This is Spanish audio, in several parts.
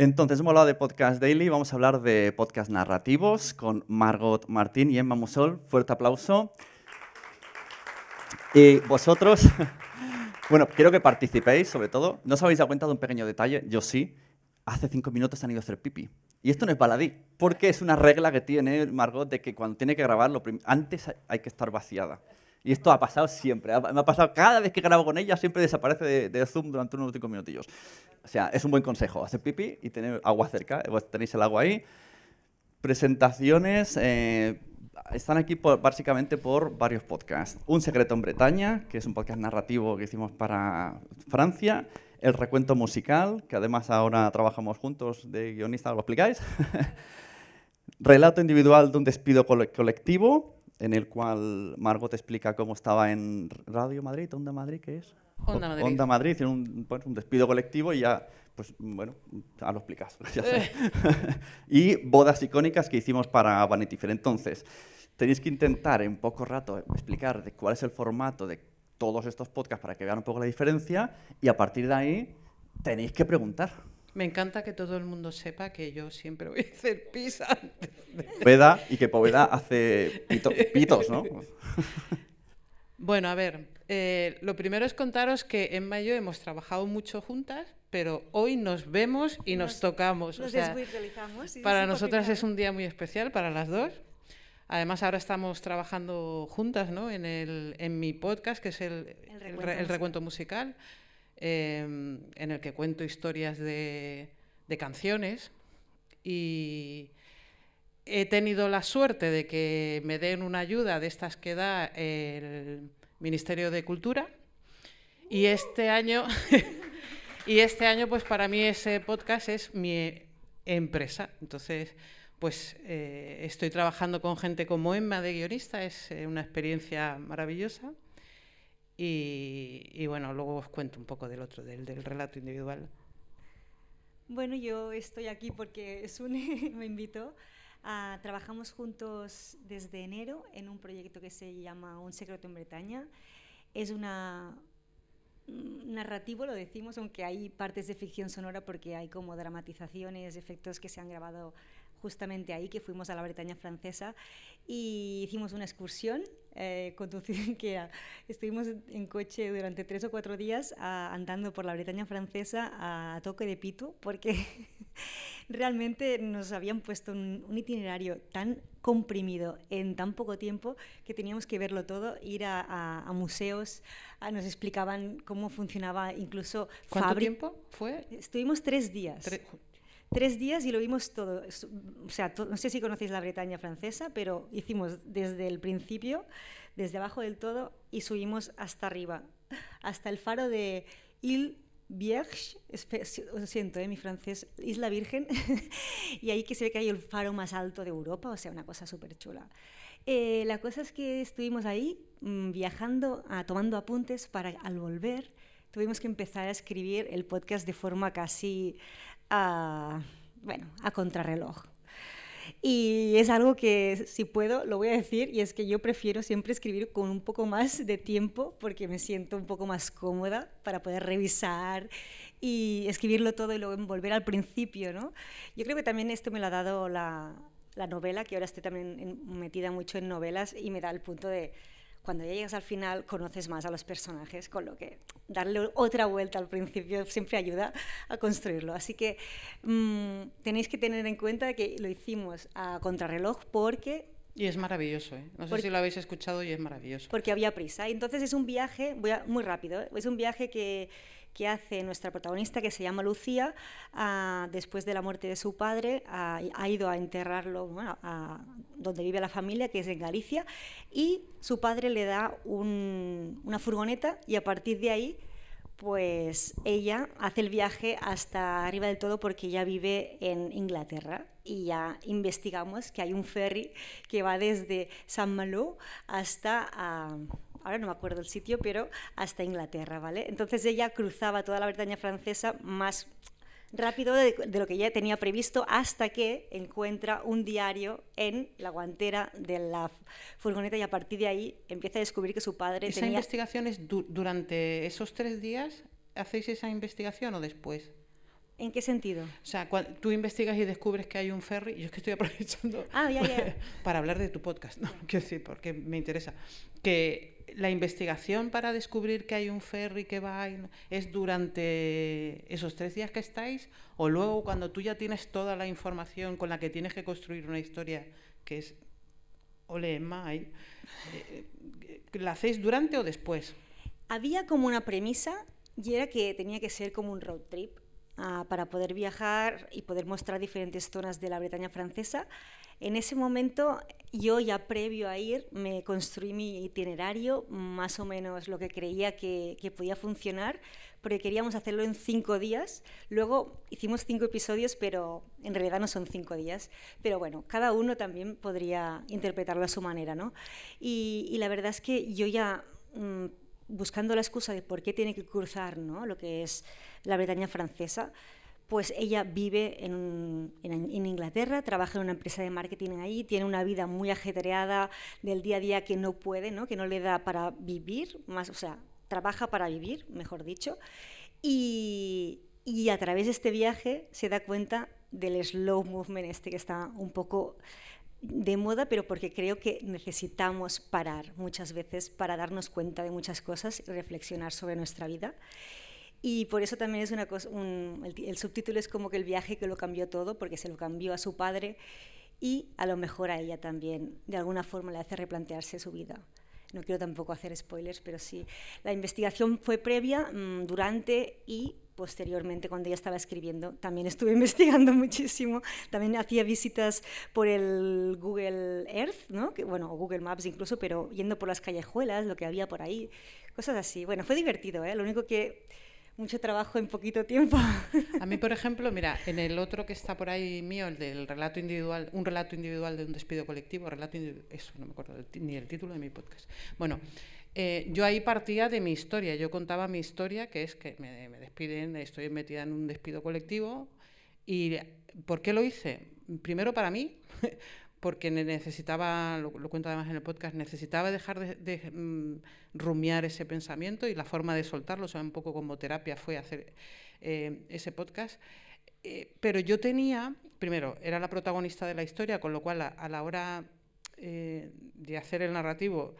Entonces, hemos hablado de Podcast Daily, vamos a hablar de podcast narrativos con Margot Martín y Emma Musol. Fuerte aplauso. Y vosotros, bueno, quiero que participéis sobre todo. ¿No os habéis dado cuenta de un pequeño detalle? Yo sí. Hace cinco minutos han ido a hacer pipi. Y esto no es baladí, porque es una regla que tiene Margot de que cuando tiene que grabar, antes hay que estar vaciada. Y esto ha pasado siempre. Me ha pasado cada vez que grabo con ella, siempre desaparece de, de Zoom durante unos cinco minutillos o sea, es un buen consejo, hacer pipí y tener agua cerca, tenéis el agua ahí. Presentaciones, eh, están aquí básicamente por varios podcasts. Un secreto en Bretaña, que es un podcast narrativo que hicimos para Francia. El recuento musical, que además ahora trabajamos juntos de guionista, ¿lo explicáis? Relato individual de un despido colectivo, en el cual Margot explica cómo estaba en Radio Madrid, ¿dónde Madrid qué es? Onda Madrid. Onda Madrid, tiene pues, un, despido colectivo y ya pues bueno, a lo explicas. ya sé. y bodas icónicas que hicimos para Vanity Fair. Entonces, tenéis que intentar en poco rato explicar de cuál es el formato de todos estos podcasts para que vean un poco la diferencia y a partir de ahí tenéis que preguntar. Me encanta que todo el mundo sepa que yo siempre voy a hacer pis antes. Poveda y que Poveda hace pitos, ¿no? Bueno, a ver, eh, lo primero es contaros que en mayo hemos trabajado mucho juntas, pero hoy nos vemos y nos, tocamos. Nos para nosotras es un día muy especial, para las dos. Además, ahora estamos trabajando juntas ¿no? en, el, en mi podcast, que es el, recuento, musical, em, en el que cuento historias de, de canciones. Y, he tenido la suerte de que me den una ayuda de estas que da el Ministerio de Cultura y este año y este año pues para mí ese podcast es mi empresa. Entonces, pues eh, estoy trabajando con gente como Emma de guionista, es eh, una experiencia maravillosa. Y, bueno, luego os cuento un poco del otro, del, relato individual. Bueno, yo estoy aquí porque un... me invitó Ah, trabajamos juntos desde enero en un proyecto que se llama Un secreto en Bretaña. Es una narrativo, lo decimos, aunque hay partes de ficción sonora porque hay como dramatizaciones, efectos que se han grabado justamente ahí, que fuimos a la Bretaña francesa y hicimos una excursión eh, conducir que Estuvimos en coche durante tres o cuatro días andando por la Bretaña francesa a toque de pito porque realmente nos habían puesto un, itinerario tan comprimido en tan poco tiempo que teníamos que verlo todo, ir a, museos, nos explicaban cómo funcionaba incluso... ¿Cuánto tiempo fue? Estuvimos tres días tres días y lo vimos todo. O sea, no sé si conocéis la Bretaña francesa, pero hicimos desde el principio, desde abajo del todo, y subimos hasta arriba, hasta el faro de Ile Vierge, lo siento, eh, mi francés, Isla Virgen, y ahí que se ve que hay el faro más alto de Europa, o sea, una cosa súper chula. Eh, la cosa es que estuvimos ahí mm, viajando, tomando apuntes para al volver tuvimos que empezar a escribir el podcast de forma casi a, bueno, a contrarreloj. Y es algo que, si puedo, lo voy a decir, y es que yo prefiero siempre escribir con un poco más de tiempo porque me siento un poco más cómoda para poder revisar y escribirlo todo y luego volver al principio, ¿no? Yo creo que también esto me lo ha dado la, la novela, que ahora estoy también metida mucho en novelas y me da el punto de cuando ya llegas al final conoces más a los personajes, con lo que darle otra vuelta al principio siempre ayuda a construirlo. Así que mm, tenéis que tener en cuenta que lo hicimos a contrarreloj porque y es maravilloso, ¿eh? No sé si lo habéis escuchado y es maravilloso. Porque había prisa. Entonces es un viaje, voy a, muy rápido, ¿eh? es un viaje que que hace nuestra protagonista, que se llama Lucía, ah, después de la muerte de su padre, ah, ha ido a enterrarlo bueno, a donde vive la familia, que es en Galicia, y su padre le da una furgoneta y a partir de ahí pues ella hace el viaje hasta arriba del todo porque ya vive en Inglaterra y ya investigamos que hay un ferry que va desde San Malo hasta ah, ahora no me acuerdo el sitio, pero hasta Inglaterra, ¿vale? Entonces ella cruzaba toda la Bretaña francesa más rápido de, lo que ella tenía previsto hasta que encuentra un diario en la guantera de la furgoneta y a partir de ahí empieza a descubrir que su padre ¿Esa tenía... investigación es durante esos tres días? ¿Hacéis esa investigación o después? ¿En qué sentido? O sea, cuando tú investigas y descubres que hay un ferry, yo es que estoy aprovechando ah, para hablar de tu podcast, ¿no? Quiero decir, porque me interesa. Que la investigación para descubrir que hay un ferry que va es durante esos tres días que estáis o luego cuando tú ya tienes toda la información con la que tienes que construir una historia que es ole mai eh, eh, la hacéis durante o después había como una premisa y era que tenía que ser como un road trip ah, para poder viajar y poder mostrar diferentes zonas de la Bretaña francesa en ese momento yo ya previo a ir me construí mi itinerario, más o menos lo que creía que, podía funcionar, porque queríamos hacerlo en cinco días. Luego hicimos cinco episodios, pero en realidad no son cinco días. Pero bueno, cada uno también podría interpretarlo a su manera, ¿no? Y, la verdad es que yo ya... Mm, buscando la excusa de por qué tiene que cruzar lo que es la Bretaña francesa, pues ella vive en, Inglaterra, trabaja en una empresa de marketing ahí, tiene una vida muy ajedreada del día a día que no puede, ¿no? que no le da para vivir, más, o sea, trabaja para vivir, mejor dicho, y, y a través de este viaje se da cuenta del slow movement este que está un poco de moda, pero porque creo que necesitamos parar muchas veces para darnos cuenta de muchas cosas y reflexionar sobre nuestra vida. Y por eso también es una cosa, el, subtítulo es como que el viaje que lo cambió todo, porque se lo cambió a su padre y a lo mejor a ella también, de alguna forma le hace replantearse su vida. No quiero tampoco hacer spoilers, pero sí. La investigación fue previa, mm, durante y posteriormente, cuando ella estaba escribiendo, también estuve investigando muchísimo. También hacía visitas por el Google Earth, ¿no? que, bueno, o Google Maps incluso, pero yendo por las callejuelas, lo que había por ahí, cosas así. Bueno, fue divertido, ¿eh? lo único que mucho trabajo en poquito tiempo. A mí, por ejemplo, mira, en el otro que está por ahí mío, el del relato individual, un relato individual de un despido colectivo, relato eso no me acuerdo ni el título de mi podcast. Bueno, eh, yo ahí partía de mi historia, yo contaba mi historia, que es que me, me despiden, estoy metida en un despido colectivo y ¿por qué lo hice? Primero para mí, porque necesitaba, lo, cuento además en el podcast, necesitaba dejar de, mm, rumiar ese pensamiento y la forma de soltarlo, o un poco como terapia fue hacer eh, ese podcast. Eh, pero yo tenía, primero, era la protagonista de la historia, con lo cual a, la hora eh, de hacer el narrativo,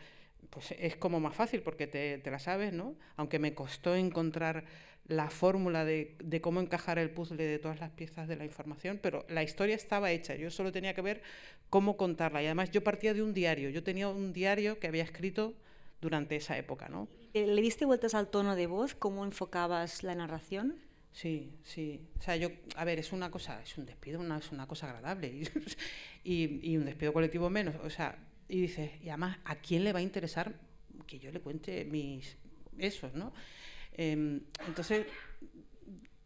pues es como más fácil porque te, te la sabes, ¿no? Aunque me costó encontrar la fórmula de, cómo encajar el puzzle de todas las piezas de la información, pero la historia estaba hecha, yo solo tenía que ver cómo contarla. Y además yo partía de un diario, yo tenía un diario que había escrito durante esa época. ¿no? Eh, ¿Le diste vueltas al tono de voz? ¿Cómo enfocabas la narración? Sí, sí. O sea, yo, a ver, es una cosa, es un despido, una, es una cosa agradable y, un despido colectivo menos. O sea, y dices, y además, ¿a quién le va a interesar que yo le cuente mis, esos, ¿no? Em, entonces,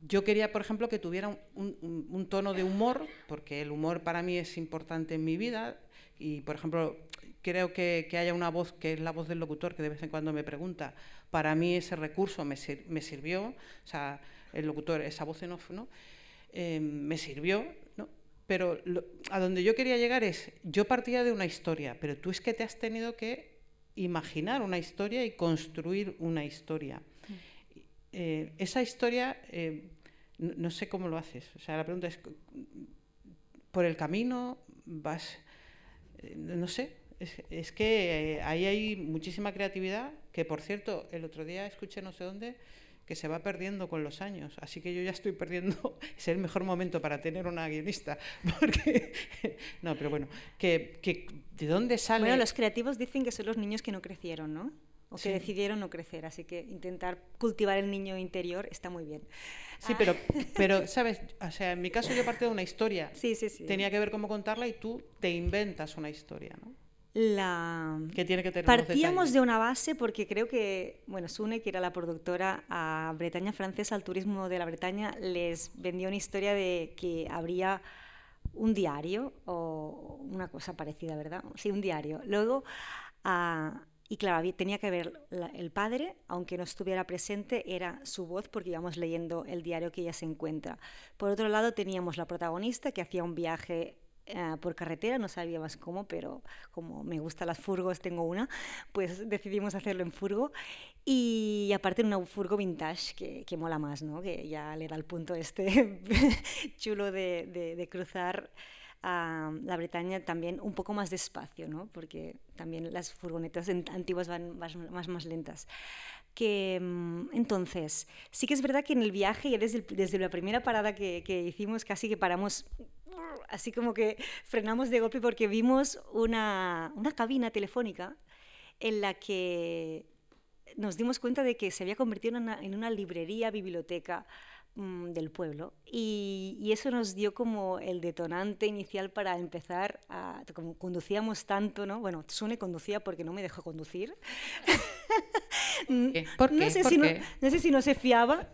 yo quería, por ejemplo, que tuviera un, tono de humor, porque el humor para mí es importante en mi vida y, por ejemplo, creo que, haya una voz que es la voz del locutor que de vez en cuando me pregunta. Para mí ese recurso me, sirvió, o sea, el locutor, esa voz en off, ¿no? Em, me sirvió, ¿no? Pero a donde yo quería llegar es, yo partía de una historia, pero tú es que te has tenido que imaginar una historia y construir una historia. Eh, esa historia, eh, no, sé cómo lo haces. O sea, la pregunta es, ¿por el camino vas? Eh, no sé. Es, que ahí hay muchísima creatividad, que por cierto, el otro día escuché no sé dónde, que se va perdiendo con los años. Así que yo ya estoy perdiendo, es el mejor momento para tener una guionista. Porque, no, pero bueno, que, ¿de dónde sale? Bueno, los creativos dicen que son los niños que no crecieron, ¿no? o que decidieron no crecer. Así que intentar cultivar el niño interior está muy bien. Sí, ah. pero, pero, ¿sabes? O sea, en mi caso yo partí de una historia. Sí, sí, sí. Tenía que ver cómo contarla y tú te inventas una historia, ¿no? La... Que tiene que tener Partíamos de una base porque creo que, bueno, Sune, que era la productora a Bretaña francesa, al turismo de la Bretaña, les vendió una historia de que habría un diario o una cosa parecida, ¿verdad? Sí, un diario. Luego a, y claro, tenía que ver el padre, aunque no estuviera presente, era su voz porque íbamos leyendo el diario que ella se encuentra. Por otro lado, teníamos la protagonista que hacía un viaje eh, por carretera, no sabía más cómo, pero como me gustan las furgos, tengo una, pues decidimos hacerlo en furgo. Y, aparte en un furgo vintage, que, que, mola más, ¿no? que ya le da el punto este chulo de, de cruzar a la Bretaña también un poco más despacio, porque también las furgonetas antiguas van más, más, lentas. Que, mm, entonces, sí que es verdad que en el viaje, ya desde, la primera parada que, que hicimos, casi que paramos así como que frenamos de golpe porque vimos una, cabina telefónica en la que nos dimos cuenta de que se había convertido en una librería, biblioteca, Mm, del pueblo y, eso nos dio como el detonante inicial para empezar a, como conducíamos tanto, ¿no? Bueno, Sune conducía porque no me dejó conducir. Mm, ¿Por qué? No, sé si No, se fiaba,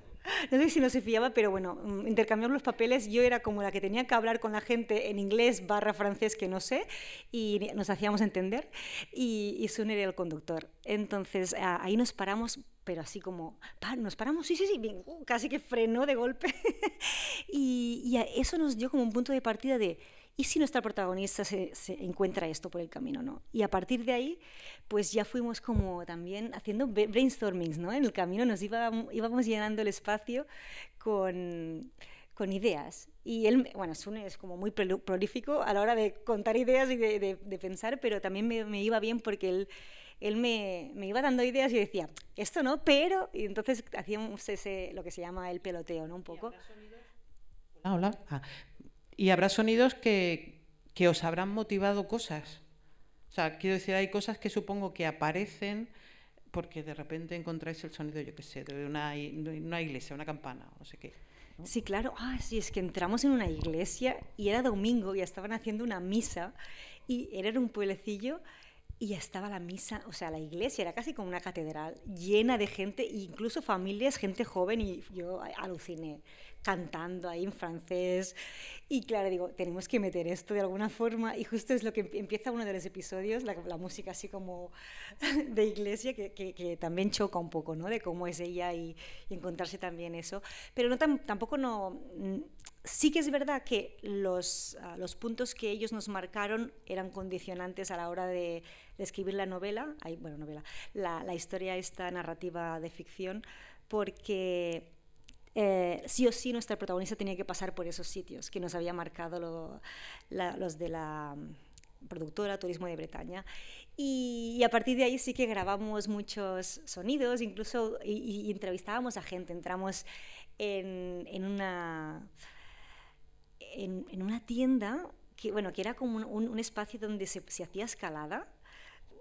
no sé si no se fiaba, pero bueno, mm, intercambiamos los papeles, yo era como la que tenía que hablar con la gente en inglés barra francés que no sé, y nos hacíamos entender, y, y era el conductor. Entonces ahí nos paramos pero así como, nos paramos, sí, sí, sí, bien, uh, casi que frenó de golpe. y, eso nos dio como un punto de partida de, ¿y si nuestra protagonista se, encuentra esto por el camino? ¿no? Y a partir de ahí, pues ya fuimos como también haciendo brainstormings, ¿no? En el camino nos iba, íbamos llenando el espacio con, con ideas. Y él, bueno, Sune es como muy prolífico a la hora de contar ideas y de, pensar, pero también me, me, iba bien porque él él me, me, iba dando ideas y decía, esto no, pero, y entonces hacíamos ese, lo que se llama el peloteo, ¿no? Un poco. ¿Y ah, hola. Ah. ¿Y habrá sonidos que, que, os habrán motivado cosas. O sea, quiero decir, hay cosas que supongo que aparecen porque de repente encontráis el sonido, yo qué sé, de una, iglesia, una campana, no sé qué. Sí, claro. Ah, sí, es que entramos en una iglesia y era domingo y estaban haciendo una misa y era un pueblecillo y estaba la misa, o sea, la iglesia era casi como una catedral, llena de gente, incluso familias, gente joven, y yo aluciné cantando ahí en francés. Y claro, digo, tenemos que meter esto de alguna forma. Y justo es lo que empieza uno de los episodios, la, música así como de iglesia, que, que, también choca un poco, ¿no? De cómo es ella y, encontrarse también eso. Pero no tampoco no... Mm, sí que es verdad que los, ah, los puntos que ellos nos marcaron eran condicionantes a la hora de, escribir la novela, hay, bueno, novela, la, la historia esta narrativa de ficción, porque eh, sí o sí nuestra protagonista tenía que pasar por esos sitios que nos había marcado los de la mm, productora Turismo de Bretaña. Y, a partir de ahí sí que grabamos muchos sonidos, incluso entrevistábamos a gente, entramos en, una... tienda que, que era como un, espacio donde se hacía escalada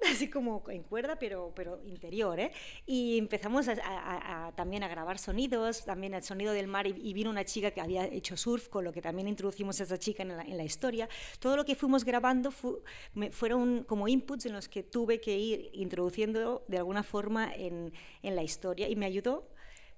así como en cuerda, pero, pero interior, ¿eh? Y empezamos a, también a grabar sonidos, también el sonido del mar, y, vino una chica que había hecho surf, con lo que también introducimos a esa chica en la, historia. Todo lo que fuimos grabando fueron como inputs en los que tuve que ir introduciendo de alguna forma en, en la historia, y me ayudó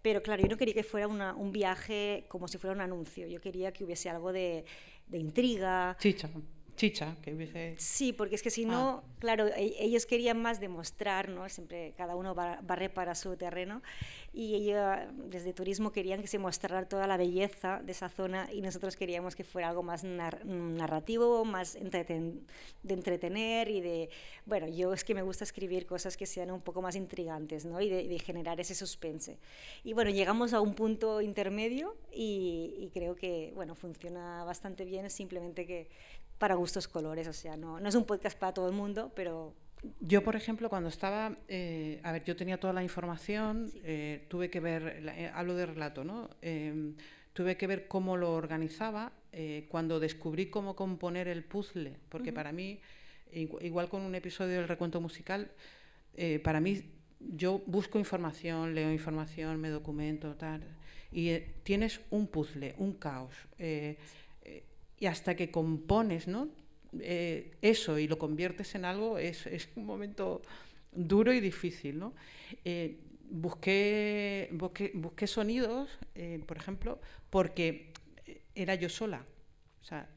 pero claro, yo no quería que fuera un viaje como si fuera un anuncio, yo quería que hubiese algo de, de intriga. chaval chicha, que Sí, porque es que si ah. no, claro, e, ellos querían más demostrar, ¿no? Siempre cada uno barre para su terreno y ellos desde turismo querían que se mostrara toda la belleza de esa zona y nosotros queríamos que fuera algo más narrativo, más de entretener y de... Bueno, yo es que me gusta escribir cosas que sean un poco más intrigantes, ¿no? Y de, generar ese suspense. Y bueno, llegamos a un punto intermedio y, y creo que, bueno, funciona bastante bien, es simplemente que para gustos colores, o sea, no, no es un podcast para todo el mundo, pero yo, por ejemplo, cuando estaba, eh, a ver, yo tenía toda la información, eh, tuve que ver, eh, hablo de relato, ¿no? Em, tuve que ver cómo lo organizaba, cuando descubrí cómo componer el puzzle, porque para mí, igual con un episodio del recuento musical, para mí yo busco información, leo información, me documento, tal, y tienes un puzzle, un caos y hasta que compones ¿no? Eh, eso y lo conviertes en algo, es, un momento duro y difícil. ¿no? Eh, busqué, sonidos, eh, por ejemplo, porque era yo sola. O sea,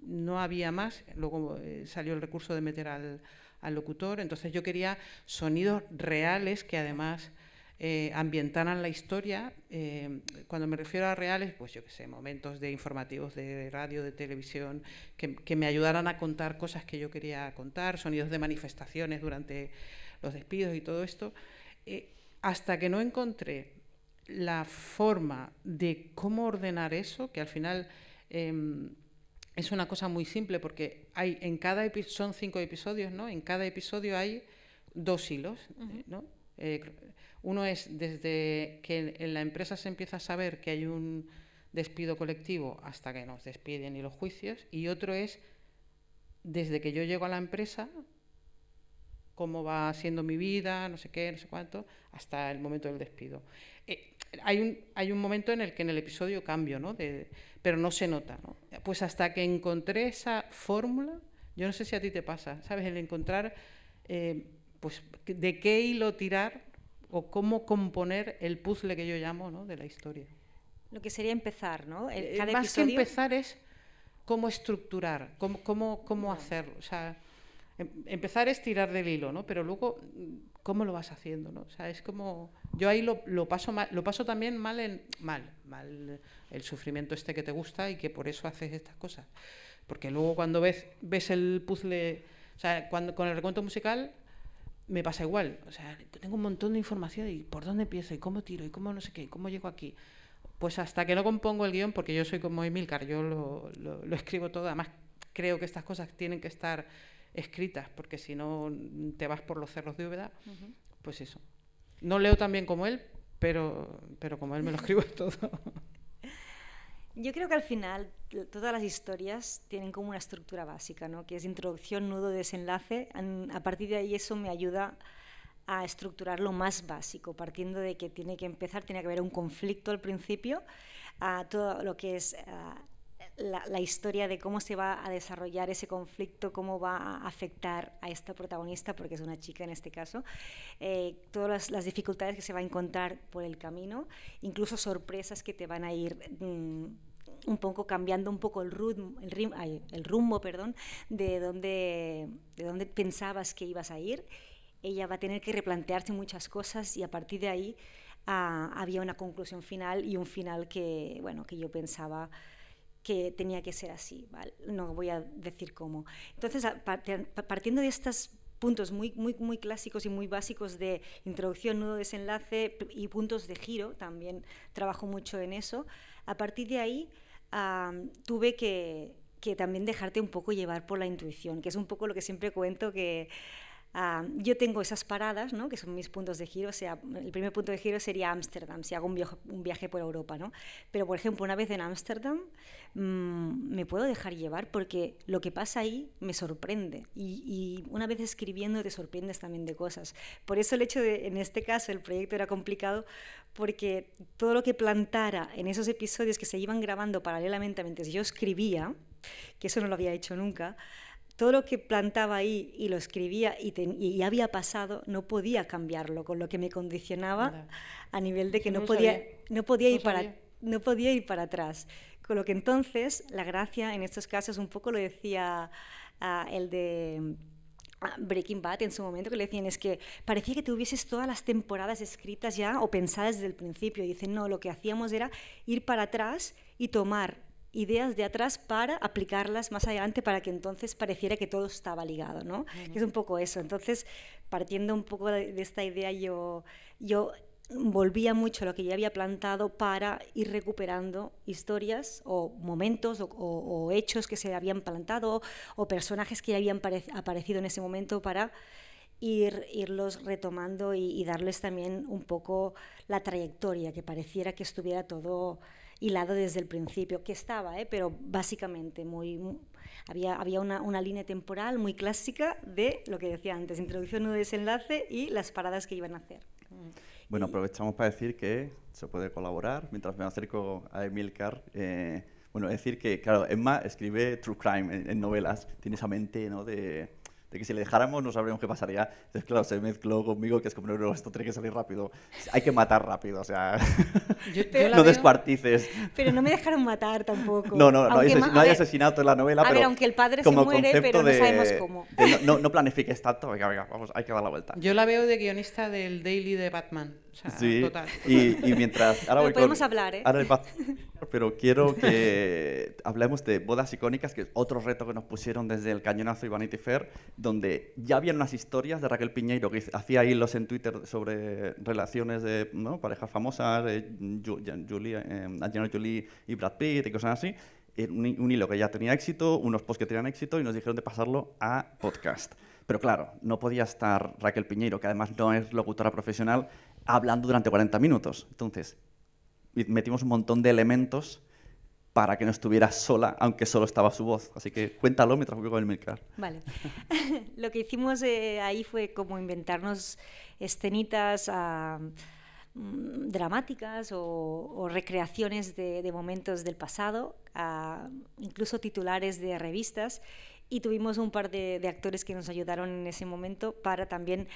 no había más. Luego salió el recurso de meter al locutor. Entonces yo quería sonidos reales que además eh, ambientaran la historia. Eh, cuando me refiero a reales, pues yo qué sé, momentos de informativos de radio, de televisión, que, me ayudaran a contar cosas que yo quería contar, sonidos de manifestaciones durante los despidos y todo esto. Eh, hasta que no encontré la forma de cómo ordenar eso, que al final em, es una cosa muy simple, porque hay en cada son cinco episodios, ¿no? En cada episodio hay dos hilos, ¿no? Uno es desde que en la empresa se empieza a saber que hay un despido colectivo hasta que nos despiden y los juicios, y otro es desde que yo llego a la empresa, cómo va siendo mi vida, no sé qué, no sé cuánto, hasta el momento del despido. Eh, hay, un, hay un momento en el que en el episodio cambio, ¿no? pero no se nota. ¿no? Pues hasta que encontré esa fórmula, yo no sé si a ti te pasa, ¿sabes? El encontrar eh, pues, de qué hilo tirar o cómo componer el puzzle que yo llamo ¿no? de la historia. Lo que sería empezar, ¿no? El, eh, Más que empezar es cómo estructurar, cómo, cómo, hacerlo. sea, em, empezar es tirar del hilo, ¿no? Pero luego, ¿cómo lo vas haciendo? ¿no? O sea, es como. Yo ahí lo, paso mal, lo paso también mal en. mal, mal el sufrimiento este que te gusta y que por eso haces estas cosas. Porque luego cuando ves, ves el puzzle. O cuando, con el recuento musical me pasa igual. O sea, tengo un montón de información y por dónde empiezo y cómo tiro y cómo no sé qué cómo llego aquí. Pues hasta que no compongo el guión, porque yo soy como Emilcar, yo lo, escribo todo. Además, creo que estas cosas tienen que estar escritas, porque si no te vas por los cerros de Úbeda. Pues eso. No leo tan bien como él, pero, pero como él me lo escribo todo. Yo creo que al final todas las historias tienen como una estructura básica, ¿no? que es introducción, nudo, desenlace. A partir de ahí eso me ayuda a estructurar lo más básico, partiendo de que tiene que empezar, tiene que haber un conflicto al principio, a todo lo que es la, historia de cómo se va a desarrollar ese conflicto, cómo va a afectar a esta protagonista, porque es una chica en este caso, eh, todas las, dificultades que se va a encontrar por el camino, incluso sorpresas que te van a ir... Mm, un poco cambiando un poco el rumbo, el, rumbo perdón, de dónde, de dónde pensabas que ibas a ir. Ella va a tener que replantearse muchas cosas y a partir de ahí ah, había una conclusión final y un final que, bueno, que yo pensaba que tenía que ser así, no voy a decir cómo. Entonces, partiendo de estos puntos muy, muy, muy clásicos y muy básicos de introducción, nudo, desenlace y puntos de giro, también trabajo mucho en eso, a partir de ahí tuve que, que también dejarte un poco llevar por la intuición, que es un poco lo que siempre cuento que Ah, yo tengo esas paradas, que son mis puntos de giro. sea, el primer punto de giro sería Ámsterdam, si hago un viaje, por Europa. Pero, por ejemplo, una vez en Ámsterdam, mm, me puedo dejar llevar porque lo que pasa ahí me sorprende. Y, y, una vez escribiendo te sorprendes también de cosas. Por eso el hecho de, en este caso, el proyecto era complicado porque todo lo que plantara en esos episodios que se iban grabando paralelamente mientras yo escribía, que eso no lo había hecho nunca, todo lo que plantaba ahí y lo escribía y, había pasado, no podía cambiarlo, con lo que me condicionaba a nivel de que no, podía, no, podía ir para, no podía ir para atrás. Con lo que entonces la gracia en estos casos, un poco lo decía ah, el de ah, Breaking Bad en su momento que le decían es que parecía que hubieses todas las temporadas escritas ya o pensadas desde el principio. Y dicen, no, lo que hacíamos era ir para atrás y tomar ideas de atrás para aplicarlas más adelante para que entonces pareciera que todo estaba ligado, ¿no? Es un poco eso. Entonces, partiendo un poco de, esta idea, yo, yo volvía mucho a lo que ya había plantado para ir recuperando historias o momentos o, hechos que se habían plantado o personajes que ya habían aparecido en ese momento para ir, irlos retomando y darles también un poco la trayectoria, que pareciera que estuviera todo hilado desde el principio, que estaba, ¿eh? pero básicamente muy, había, había una, una, línea temporal muy clásica de lo que decía antes, introducción, nudo, desenlace y las paradas que iban a hacer. Mm. Bueno, aprovechamos para decir que se puede colaborar. Mientras me acerco a Emilcar, eh, bueno, decir que, claro, Emma escribe True Crime en, novelas, tiene esa mente ¿no? de de que si le dejáramos no sabríamos qué pasaría. Entonces, claro, se mezcló conmigo que es como, no, no, esto tiene que salir rápido. Hay que matar rápido, o sea, no descuartices. Pero no me dejaron matar tampoco. No, no, no, hay, asesinato en la novela, a Ver, aunque el padre se muere, pero no sabemos cómo. no, no, no planifiques tanto, venga, venga, vamos, hay que dar la vuelta. Yo la veo de guionista del Daily de Batman sí, total. Y, mientras... Ahora voy podemos hablar, ¿eh? pero quiero que hablemos de bodas icónicas, que es otro reto que nos pusieron desde el cañonazo y Vanity Fair, donde ya habían unas historias de Raquel Piñeiro, que hacía hilos en Twitter sobre relaciones de ¿no? parejas famosas, eh, Julie, eh, Angelina y Brad Pitt y cosas así. Un, un hilo que ya tenía éxito, unos posts que tenían éxito y nos dijeron de pasarlo a podcast. Pero claro, no podía estar Raquel Piñeiro, que además no es locutora profesional, hablando durante 40 minutos. Entonces, metimos un montón de elementos para que no estuviera sola, aunque solo estaba su voz. Así que cuéntalo mientras trajo con el micro. Vale. Lo que hicimos eh, ahí fue como inventarnos escenitas ah, mm, dramáticas o, recreaciones de, momentos del pasado, ah, incluso titulares de revistas. Y tuvimos un par de actores que nos ayudaron en ese momento para también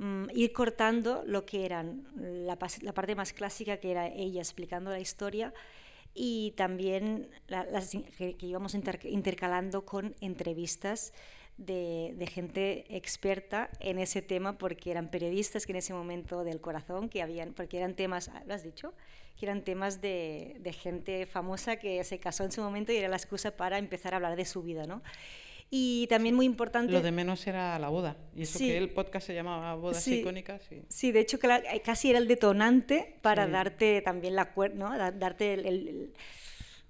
Mm, ir cortando lo que eran la, parte más clásica que era ella explicando la historia y también las que, íbamos intercalando con entrevistas de, gente experta en ese tema porque eran periodistas que en ese momento del corazón que habían porque eran temas ah, lo has dicho que eran temas de, de gente famosa que se casó en su momento y era la excusa para empezar a hablar de su vida no y también muy importante... Lo de menos era la boda. Y eso que el podcast se llamaba Bodas Icónicas. Sí, de hecho eh, casi era el detonante para darte también la ¿no? darte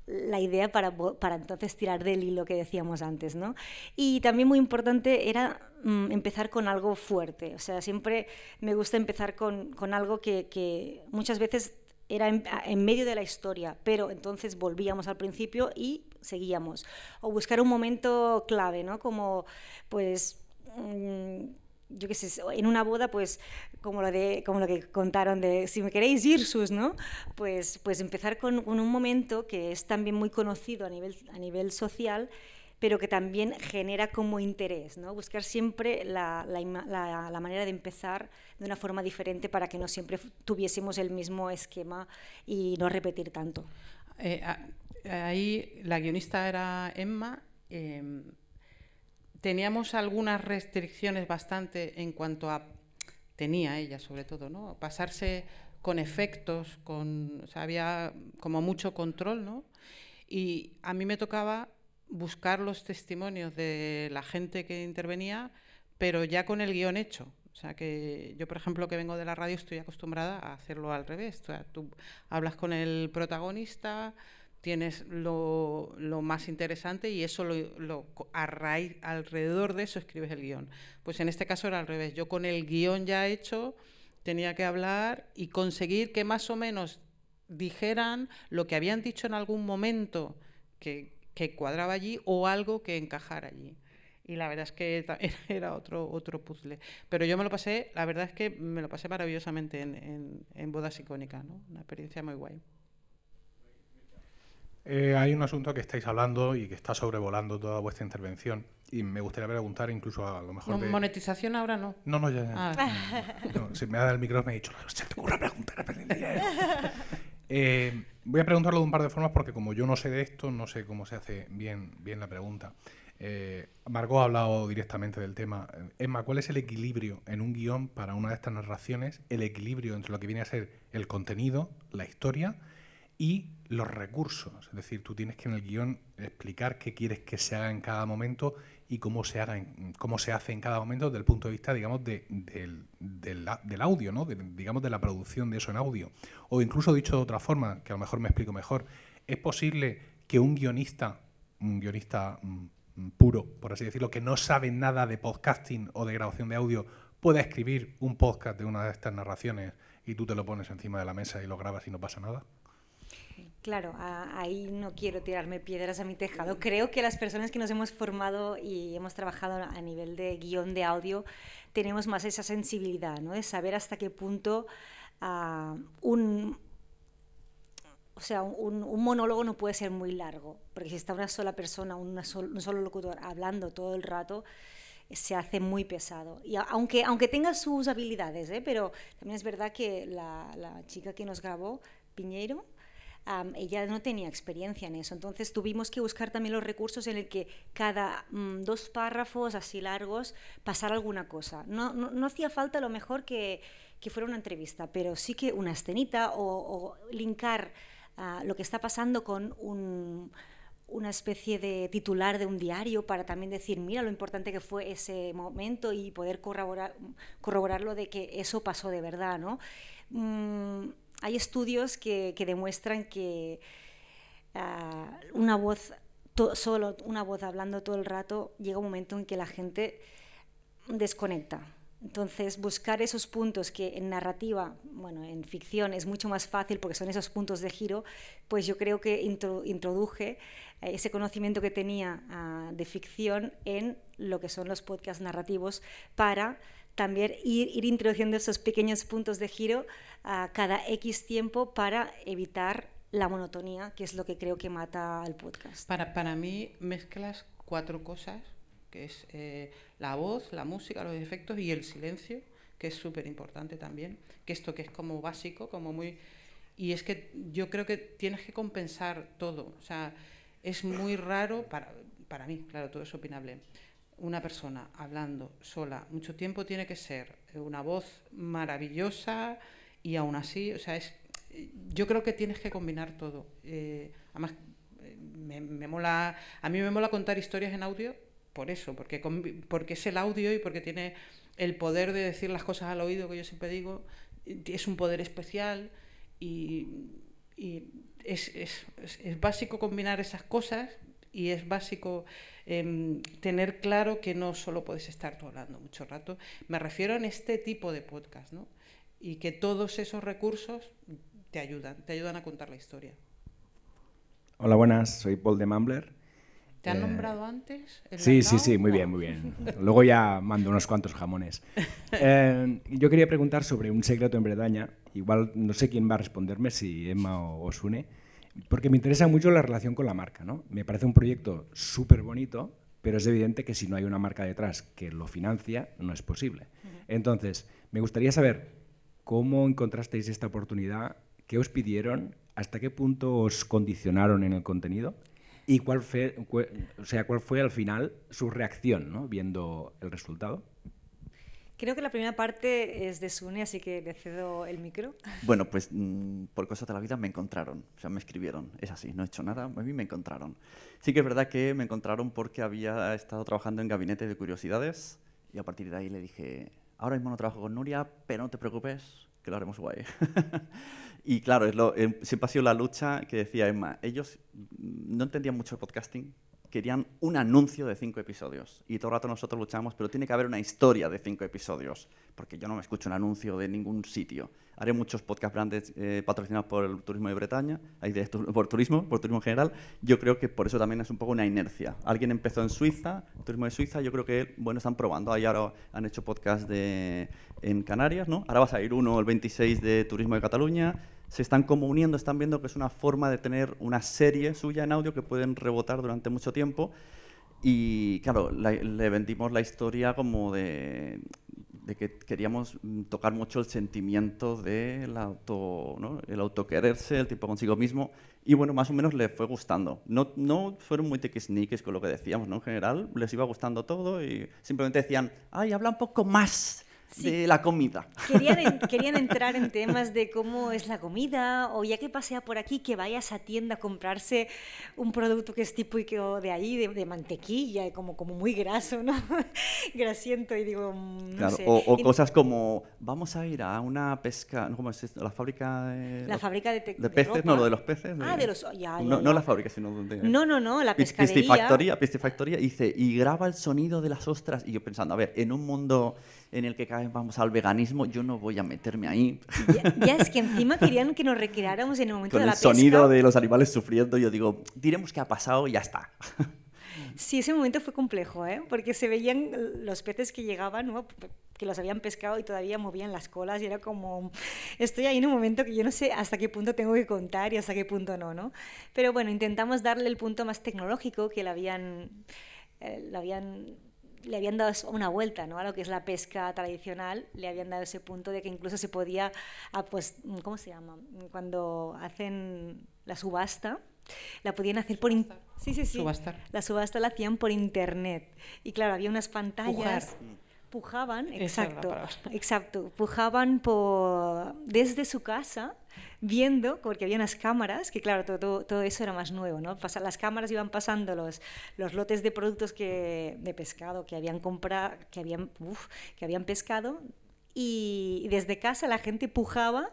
la idea para, para, entonces tirar del hilo que decíamos antes, ¿no? Y también muy importante era mm, empezar con algo fuerte, o sea, siempre me gusta empezar con, con algo que, muchas veces era en, medio de la historia, pero entonces volvíamos al principio y seguíamos. O buscar un momento clave, ¿no? Como, pues, mm, yo sé, en una boda, pues como lo, de, como lo que contaron de si me queréis ir sus, ¿no? Pues, pues empezar con, un momento que es también muy conocido a nivel, social, pero que también genera como interés, ¿no? Buscar siempre la, manera de empezar de una forma diferente para que no siempre tuviésemos el mismo esquema y no repetir tanto. Eh, ahí la guionista era Emma. Em, teníamos algunas restricciones bastante en cuanto a tenía ella sobre todo, ¿no? Pasarse con efectos, con había como mucho control, ¿no? Y a mí me tocaba buscar los testimonios de la gente que intervenía, pero ya con el guión hecho. O sea que yo, por ejemplo, que vengo de la radio, estoy acostumbrada a hacerlo al revés. O sea, tú hablas con el protagonista, tienes lo, lo más interesante y eso lo, lo a alrededor de eso escribes el guión. Pues en este caso era al revés. Yo con el guión ya hecho tenía que hablar y conseguir que más o menos dijeran lo que habían dicho en algún momento que, que cuadraba allí o algo que encajara allí y la verdad es que era otro, otro puzzle. Pero yo me lo pasé, la verdad es que me lo pasé maravillosamente en, en, en Bodas Icónicas, ¿no? Una experiencia muy guay. Eh, hay un asunto que estáis hablando y que está sobrevolando toda vuestra intervención y me gustaría preguntar incluso a lo mejor... ¿Monetización ahora no? No, no, ya... Ah. Ah. me ha dado el micrófono me ha dicho, se te ocurre preguntar a eh, voy a preguntarlo de un par de formas porque como yo no sé de esto, no sé cómo se hace bien, bien la pregunta. Eh, Margot ha hablado directamente del tema. Emma, ¿cuál es el equilibrio en un guión para una de estas narraciones? El equilibrio entre lo que viene a ser el contenido, la historia y los recursos. Es decir, tú tienes que en el guión explicar qué quieres que se haga en cada momento y cómo se, haga cómo se hace en cada momento desde el punto de vista, digamos, del, audio, digamos, de la producción de eso en audio. O incluso dicho de otra forma, que a lo mejor me explico mejor, ¿es posible que un guionista, un guionista mm, puro, por así decirlo, que no sabe nada de podcasting o de grabación de audio, pueda escribir un podcast de una de estas narraciones y tú te lo pones encima de la mesa y lo grabas y no pasa nada? Claro, ahí no quiero tirarme piedras a mi tejado. Creo que las personas que nos hemos formado y hemos trabajado a nivel de guión de audio tenemos más esa sensibilidad, ¿no? De saber hasta qué punto ah, un, o sea, un, monólogo no puede ser muy largo, porque si está una sola persona, un solo locutor hablando todo el rato, eh, se hace muy pesado. Y aunque, aunque tenga sus habilidades, ¿eh? pero también es verdad que la, chica que nos grabó, Piñero, ella no tenía experiencia en eso. Entonces tuvimos que buscar también los recursos en el que cada mm, dos párrafos así largos pasara alguna cosa. No, hacía falta lo mejor que, fuera una entrevista, pero sí que una escenita o, o linkar lo que está pasando con una especie de titular de un diario para también decir, mira lo importante que fue ese momento y poder corroborarlo de que eso pasó de verdad. Mm, hay estudios que, demuestran que ah, una voz, solo una voz hablando todo el rato, llega un momento en que la gente desconecta entonces, buscar esos puntos que en narrativa, bueno, en ficción es mucho más fácil porque son esos puntos de giro, pues yo creo que introduje eh, ese conocimiento que tenía ah, de ficción en lo que son los podcasts narrativos para también ir, introduciendo esos pequeños puntos de giro a ah, cada X tiempo para evitar la monotonía, que es lo que creo que mata al podcast. Para, para mí mezclas cuatro cosas que es eh, la voz, la música, los efectos y el silencio, que es súper importante también, que esto que es como básico, como muy... Y es que yo creo que tienes que compensar todo, o sea, es muy raro para, mí, claro, todo es opinable. Una persona hablando sola mucho tiempo tiene que ser una voz maravillosa y aún así, o sea, es, yo creo que tienes que combinar todo. Eh, además, eh, me mola, a mí me mola contar historias en audio por eso, porque, porque es el audio y porque tiene el poder de decir las cosas al oído, que yo siempre digo, es un poder especial y, y es, es, es, básico combinar esas cosas y es básico em, tener claro que no solo puedes estar tú hablando mucho rato. Me refiero en este tipo de podcast, ¿no? Y que todos esos recursos te ayudan, te ayudan a contar la historia. Hola, buenas, soy Paul de Mambler ¿Te han eh, nombrado antes? sí, sí, sí, muy bien, muy bien. Luego ya mando unos cuantos jamones. Eh, yo quería preguntar sobre un secreto en Bretaña. Igual no sé quién va a responderme, si Emma o, Osune, porque me interesa mucho la relación con la marca. ¿no? Me parece un proyecto súper bonito, pero es evidente que si no hay una marca detrás que lo financia, no es posible. Entonces, me gustaría saber cómo encontrasteis esta oportunidad, qué os pidieron, hasta qué punto os condicionaron en el contenido ¿Y cuál fue, o sea, cuál fue al final su reacción ¿no? viendo el resultado? Creo que la primera parte es de Sune, así que le cedo el micro. Bueno, pues mm, por cosas de la vida me encontraron, o sea, me escribieron, es así, no he hecho nada, a mí me encontraron. Sí que es verdad que me encontraron porque había estado trabajando en gabinete de curiosidades y a partir de ahí le dije, ahora mismo no trabajo con Nuria, pero no te preocupes, que lo haremos guay. y claro, em, siempre ha sido la lucha que decía Emma. Ellos mm, no entendían mucho el podcasting, querían un anuncio de cinco episodios. Y todo el rato nosotros luchamos, pero tiene que haber una historia de cinco episodios, porque yo no me escucho un anuncio de ningún sitio. Haré muchos podcast grandes eh, patrocinados por el turismo de Bretaña, de, por turismo, por turismo en general. Yo creo que por eso también es un poco una inercia. Alguien empezó en Suiza, turismo de Suiza, yo creo que, bueno, están probando. Ahí ahora han hecho podcast en Canarias, ¿no? Ahora vas a ir uno el 26 de turismo de Cataluña se están como uniendo, están viendo que es una forma de tener una serie suya en audio que pueden rebotar durante mucho tiempo. Y claro, le vendimos la historia como de, de, que queríamos tocar mucho el sentimiento del auto, ¿no? el autoquererse, el tipo consigo mismo. Y bueno, más o menos le fue gustando. No, no fueron muy tequisniques con lo que decíamos, ¿no? En general les iba gustando todo y simplemente decían, ay, habla un poco más de la comida. Querían, entrar en temas de cómo es la comida, o ya que pasea por aquí, que vayas a tienda a comprarse un producto que es típico de ahí, de, mantequilla mantequilla, como, como muy graso, ¿no? Grasiento, y digo, mm, O, cosas como, vamos a ir a una pesca, ¿cómo es esto? La fábrica de... La fábrica de, de peces, no, lo de los peces. ah, de los... Ya, no, no, la fábrica, sino donde... No, no, no, la pescadería. Piscifactoría, piscifactoría, dice, y graba el sonido de las ostras, y yo pensando, a ver, en un mundo en el que cada vez vamos al veganismo, yo no voy a meterme ahí. Ya, es que encima querían que nos recreáramos en el momento de la el sonido de los animales sufriendo, yo digo, diremos que ha pasado y ya está. Sí, ese momento fue complejo, ¿eh? porque se veían los peces que llegaban, que los habían pescado y todavía movían las colas y era como, estoy ahí en un momento que yo no sé hasta qué punto tengo que contar y hasta qué punto no, ¿no? Pero bueno, intentamos darle el punto más tecnológico que la habían... Eh, la habían le habían dado una vuelta ¿no? a lo que es la pesca tradicional, le habían dado ese punto de que incluso se podía, ah, pues, ¿cómo se llama? Cuando hacen la subasta, la podían hacer por internet. sí, sí, sí. La subasta la hacían por internet. Y claro, había unas pantallas pujaban, exacto, exacto, pujaban por, desde su casa viendo, porque había unas cámaras, que claro, todo, todo eso era más nuevo, ¿no? las cámaras iban pasando los, los lotes de productos que, de pescado que habían comprado, que habían, que habían pescado, y desde casa la gente pujaba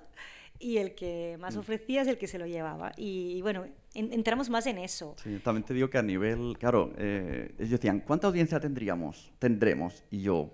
y el que más mm. ofrecía es el que se lo llevaba. y bueno, entramos más en eso. Sí, también te digo que a nivel, claro, eh, ellos decían, ¿cuánta audiencia tendríamos? Tendremos. Y yo...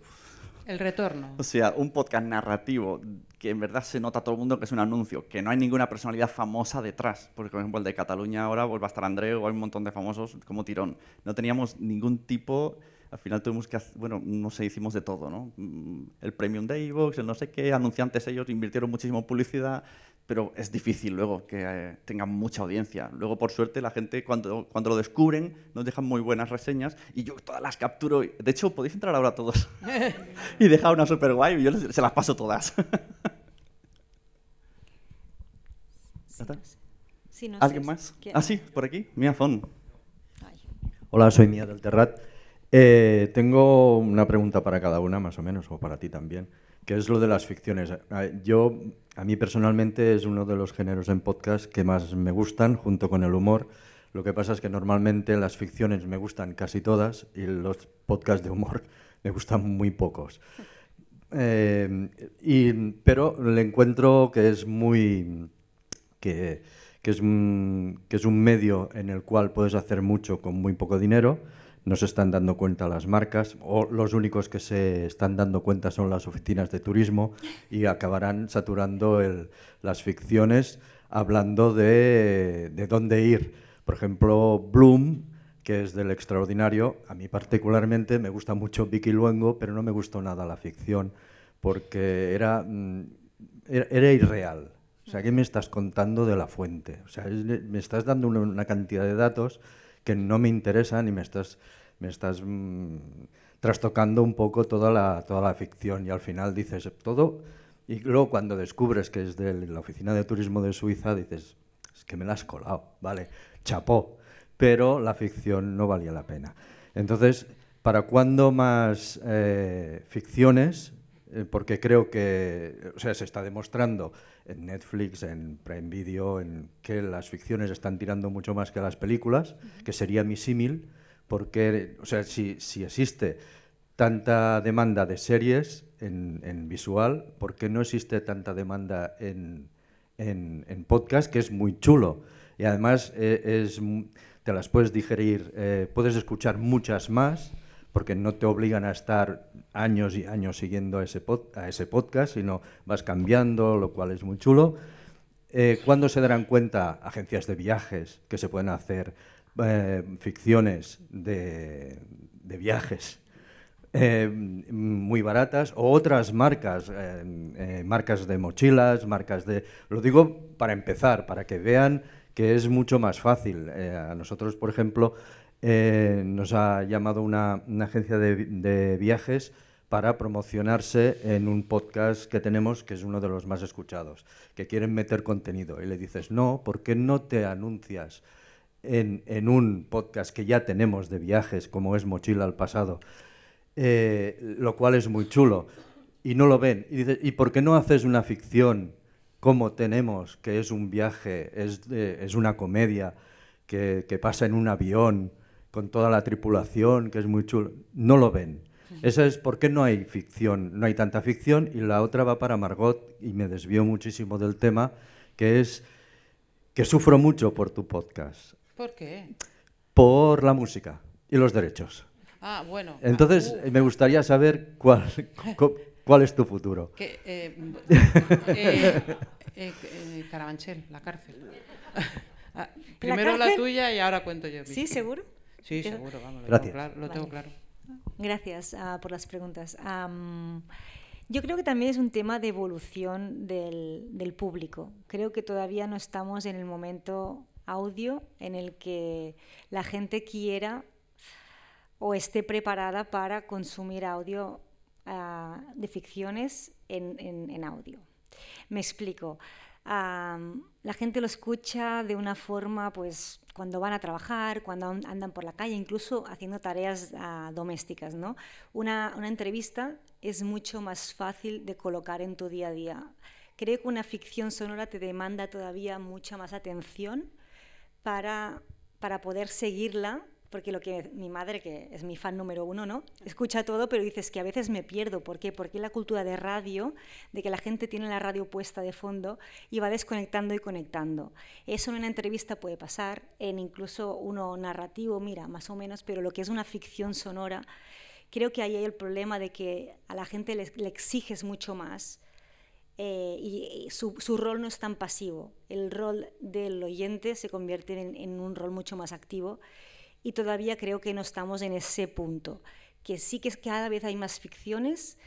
El retorno. O sea, un podcast narrativo que en verdad se nota todo el mundo que es un anuncio, que no hay ninguna personalidad famosa detrás. Porque, por ejemplo, el de Cataluña ahora vuelve a estar Andreu, hay un montón de famosos como tirón. No teníamos ningún tipo... Al final tuvimos que, hacer, bueno, no sé, hicimos de todo, ¿no? Mm, el premium de Evox, el no sé qué, anunciantes ellos invirtieron muchísimo publicidad, pero es difícil luego que eh, tengan mucha audiencia. Luego, por suerte, la gente cuando, cuando lo descubren nos dejan muy buenas reseñas y yo todas las capturo. De hecho, podéis entrar ahora todos y dejar una super guay y yo se las paso todas. ¿Alguien más? Ah, sí, por aquí. Mia Fon. Hola, soy Mia del Terrat. Eh, tengo una pregunta para cada una, más o menos, o para ti también, que es lo de las ficciones. Ah, yo, a mí personalmente, es uno de los géneros en podcast que más me gustan, junto con el humor. Lo que pasa es que normalmente las ficciones me gustan casi todas y los podcasts de humor me gustan muy pocos. Eh, pero le encuentro que es muy. Que, que es un medio en el cual puedes hacer mucho con muy poco dinero no se están dando cuenta las marcas o los únicos que se están dando cuenta son las oficinas de turismo y acabarán saturando las ficciones hablando de, dónde ir. Por ejemplo, Bloom, que es del extraordinario, a mí particularmente me gusta mucho Vicky Luengo, pero no me gustó nada la ficción porque era, mm, era, irreal. O sea, ¿qué me estás contando de la fuente? O sea, me estás dando una cantidad de datos que no me interesan y me estás, me estás mm, trastocando un poco toda la, toda la ficción y al final dices todo y luego cuando descubres que es de la Oficina de Turismo de Suiza dices, es que me la has colado, vale, chapó, pero la ficción no valía la pena. Entonces, ¿para cuándo más eh, ficciones? Eh, porque creo que, o sea, se está demostrando en Netflix, en Prime Video, en que las ficciones están tirando mucho más que las películas, que sería mi símil, porque, o sea, si, si existe tanta demanda de series en, visual, ¿por qué no existe tanta demanda en, en, podcast? Que es muy chulo. Y además eh, es, te las puedes digerir, eh, puedes escuchar muchas más porque no te obligan a estar años y años siguiendo a ese, a ese podcast, sino vas cambiando, lo cual es muy chulo. Eh, ¿Cuándo se darán cuenta agencias de viajes que se pueden hacer eh, ficciones de, viajes eh, muy baratas o otras marcas, marcas de mochilas, marcas de... Lo digo para empezar, para que vean que es mucho más fácil. a nosotros, por ejemplo, eh, nos ha llamado una, agencia de, viajes para promocionarse en un podcast que tenemos, que es uno de los más escuchados, que quieren meter contenido. Y le dices, no, ¿por qué no te anuncias en, un podcast que ya tenemos de viajes, como es Mochila al Pasado? Eh, lo cual es muy chulo. Y no lo ven. Y dices, ¿y por qué no haces una ficción como tenemos, que es un viaje, es, una comedia, que, que, pasa en un avión, con toda la tripulación, que es muy chulo, no lo ven. Esa es porque no hay ficción, no hay tanta ficción y la otra va para Margot y me desvió muchísimo del tema, que es que sufro mucho por tu podcast. ¿Por qué? Por la música y los derechos. Ah, bueno. Entonces ah, uh. me gustaría saber cuál, cuál es tu futuro. Eh, eh, eh, Carabanchel, la cárcel. Ah, primero la tuya y ahora cuento yo. Sí, seguro. Sí, seguro, vamos, lo Gracias. claro, claro. Gracias ah, por las preguntas. yo creo que también es un tema de evolución del, público. Creo que todavía no estamos en el momento audio en el que la gente quiera o esté preparada para consumir audio ah, de ficciones en, audio. Me explico. la gente lo escucha de una forma pues cuando van a trabajar, cuando andan por la calle, incluso haciendo tareas ah, domésticas. Una, entrevista es mucho más fácil de colocar en tu día a día. Creo que una ficción sonora te demanda todavía mucha más atención para poder seguirla porque lo que mi madre, que es mi fan número uno, ¿no? Escucha todo, pero dices que a veces me pierdo. ¿Por qué? Porque la cultura de radio, de que la gente tiene la radio puesta de fondo y va desconectando y conectando. Eso en una entrevista puede pasar, en incluso uno narrativo, mira, más o menos, pero lo que es una ficción sonora, creo que ahí hay el problema de que a la gente le, exiges mucho más. Eh, y, su, rol no es tan pasivo. El rol del oyente se convierte en, en un rol mucho más activo y todavía creo que no estamos en ese punto, que sí que cada vez hay más ficciones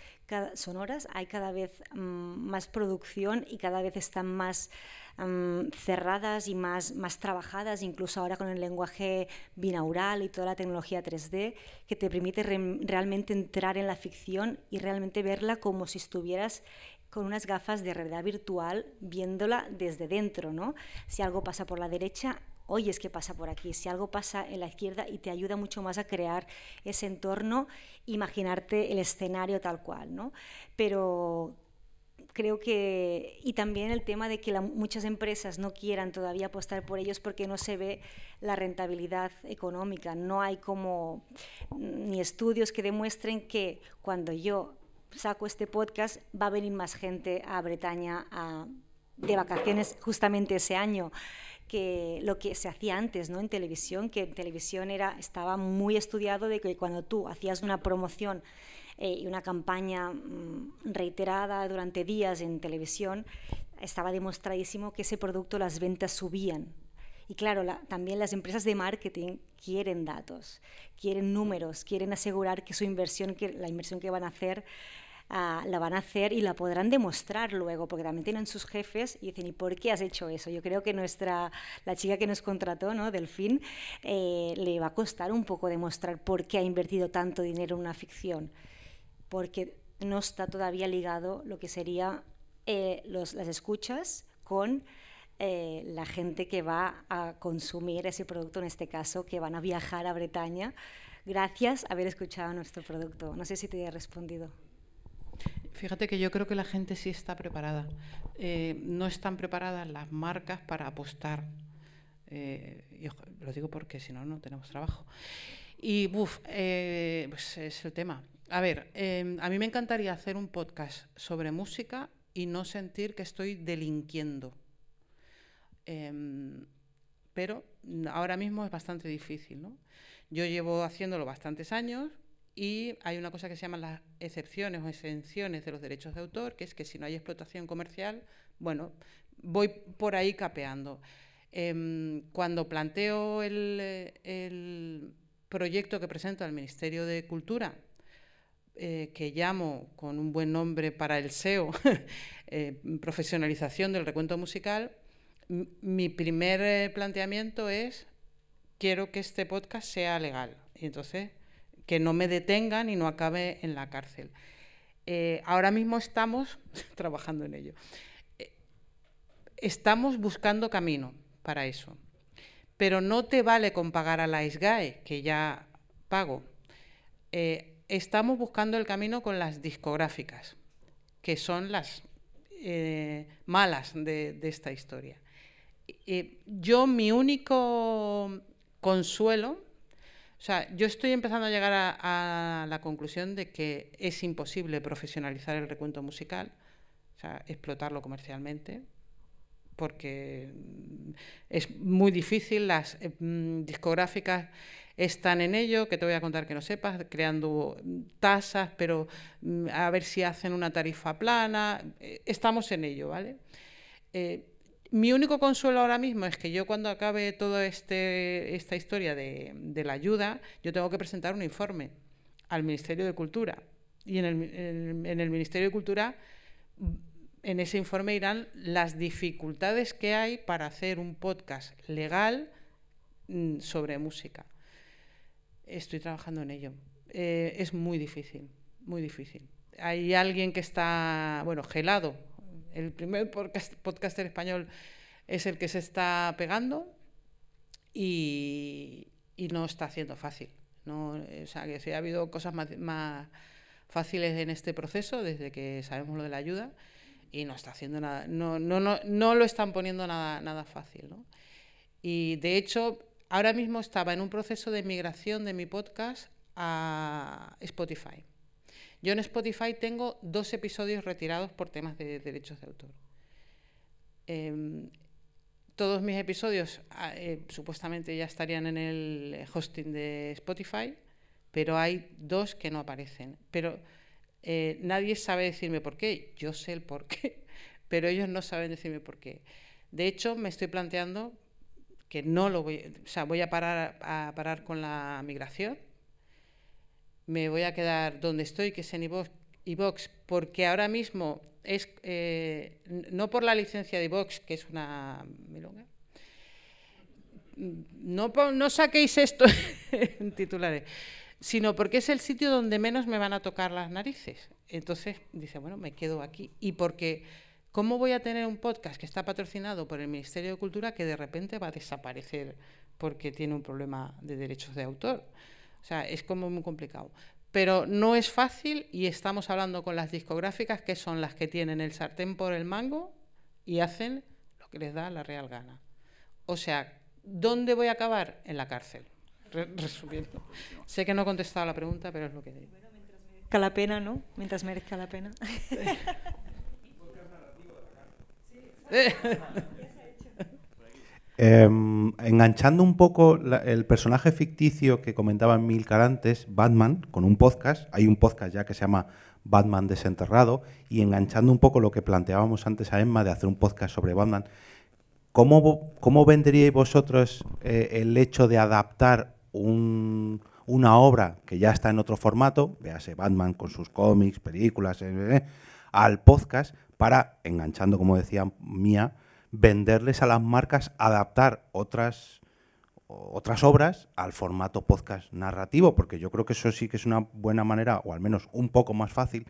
sonoras, hay cada vez mm, más producción y cada vez están más mm, cerradas y más, más trabajadas, incluso ahora con el lenguaje binaural y toda la tecnología 3D, que te permite realmente entrar en la ficción y realmente verla como si estuvieras con unas gafas de realidad virtual viéndola desde dentro, ¿no? Si algo pasa por la derecha, oye, es que pasa por aquí, si algo pasa en la izquierda y te ayuda mucho más a crear ese entorno, imaginarte el escenario tal cual, ¿no? Pero creo que, y también el tema de que muchas empresas no quieran todavía apostar por ellos porque no se ve la rentabilidad económica, no hay como mm, ni estudios que demuestren que cuando yo saco este podcast va a venir más gente a Bretaña de vacaciones justamente ese año que lo que se hacía antes ¿no? en televisión, que en televisión era, estaba muy estudiado de que cuando tú hacías una promoción eh, y una campaña mm, reiterada durante días en televisión, estaba demostradísimo que ese producto las ventas subían. Y claro, también las empresas de marketing quieren datos, quieren números, quieren asegurar que su inversión, que la inversión que van a hacer, Ah, la van a hacer y la podrán demostrar luego, porque también tienen sus jefes y dicen, ¿y por qué has hecho eso? Yo creo que nuestra, la chica que nos contrató, ¿no? Delfín, eh, le va a costar un poco demostrar por qué ha invertido tanto dinero en una ficción, porque no está todavía ligado lo que sería eh, las escuchas con eh, la gente que va a consumir ese producto, en este caso, que van a viajar a Bretaña, gracias a haber escuchado nuestro producto. No sé si te he respondido. Fíjate que yo creo que la gente sí está preparada. Eh, no están preparadas las marcas para apostar. Eh, yo lo digo porque si no, no tenemos trabajo. Y, uff, eh, pues es el tema. A ver, em, a mí me encantaría hacer un podcast sobre música y no sentir que estoy delinquiendo. Em, pero ahora mismo es bastante difícil, ¿no? Yo llevo haciéndolo bastantes años, y hay una cosa que se llama las excepciones o exenciones de los derechos de autor, que es que si no hay explotación comercial, bueno, voy por ahí capeando. Em, cuando planteo el, proyecto que presento al Ministerio de Cultura, eh, que llamo con un buen nombre para el SEO, eh, profesionalización del recuento musical, mi primer eh, planteamiento es quiero que este podcast sea legal. Y entonces que no me detengan y no acabe en la cárcel. Eh, ahora mismo estamos trabajando en ello. Eh, estamos buscando camino para eso. Pero no te vale con pagar a la ISGAE, que ya pago. Eh, estamos buscando el camino con las discográficas, que son las malas de, esta historia. yo mi único consuelo o sea, yo estoy empezando a llegar a, la conclusión de que es imposible profesionalizar el recuento musical, o sea, explotarlo comercialmente, porque mm, es muy difícil, las eh, mm, discográficas están en ello, que te voy a contar que no sepas, creando mm, tasas, pero a ver si hacen una tarifa plana, eh, estamos en ello, ¿vale? Eh, mi único consuelo ahora mismo es que yo cuando acabe toda este, esta historia de, la ayuda, yo tengo que presentar un informe al Ministerio de Cultura. Y en el, Ministerio de Cultura, en ese informe irán las dificultades que hay para hacer un podcast legal mm, sobre música. Estoy trabajando en ello. Eh, es muy difícil, muy difícil. Hay alguien que está, bueno, gelado, el primer podcaster español es el que se está pegando y, no está haciendo fácil. No, o sea, que si ha habido cosas más, fáciles en este proceso desde que sabemos lo de la ayuda y no está haciendo nada, no, no, no, no lo están poniendo nada, nada fácil. Y de hecho, ahora mismo estaba en un proceso de migración de mi podcast a Spotify. Yo en Spotify tengo dos episodios retirados por temas de derechos de autor. Em, todos mis episodios ah, eh, supuestamente ya estarían en el eh, hosting de Spotify, pero hay dos que no aparecen. Pero eh, nadie sabe decirme por qué. Yo sé el por qué, pero ellos no saben decirme por qué. De hecho, me estoy planteando que no lo voy, o sea, voy a parar a parar con la migración me voy a quedar donde estoy, que es en iVox, porque ahora mismo es, eh, no por la licencia de iVox, que es una milonga, no, no saquéis esto en titulares, sino porque es el sitio donde menos me van a tocar las narices. Entonces dice, bueno, me quedo aquí. Y porque, ¿cómo voy a tener un podcast que está patrocinado por el Ministerio de Cultura que de repente va a desaparecer porque tiene un problema de derechos de autor? O sea, es como muy complicado. Pero no es fácil y estamos hablando con las discográficas que son las que tienen el sartén por el mango y hacen lo que les da la real gana. O sea, ¿dónde voy a acabar? En la cárcel. Resumiendo. Sé que no he contestado la pregunta, pero es lo que digo. Bueno, la pena, ¿no? Mientras merezca la pena. Em, enganchando un poco el personaje ficticio que comentaba Milcar antes, Batman, con un podcast, hay un podcast ya que se llama Batman desenterrado, y enganchando un poco lo que planteábamos antes a Emma de hacer un podcast sobre Batman, ¿cómo, vendríais vosotros eh, el hecho de adaptar una obra que ya está en otro formato, véase Batman con sus cómics, películas, eh, eh, al podcast para, enganchando, como decía Mía, venderles a las marcas, adaptar otras, otras obras al formato podcast narrativo, porque yo creo que eso sí que es una buena manera, o al menos un poco más fácil.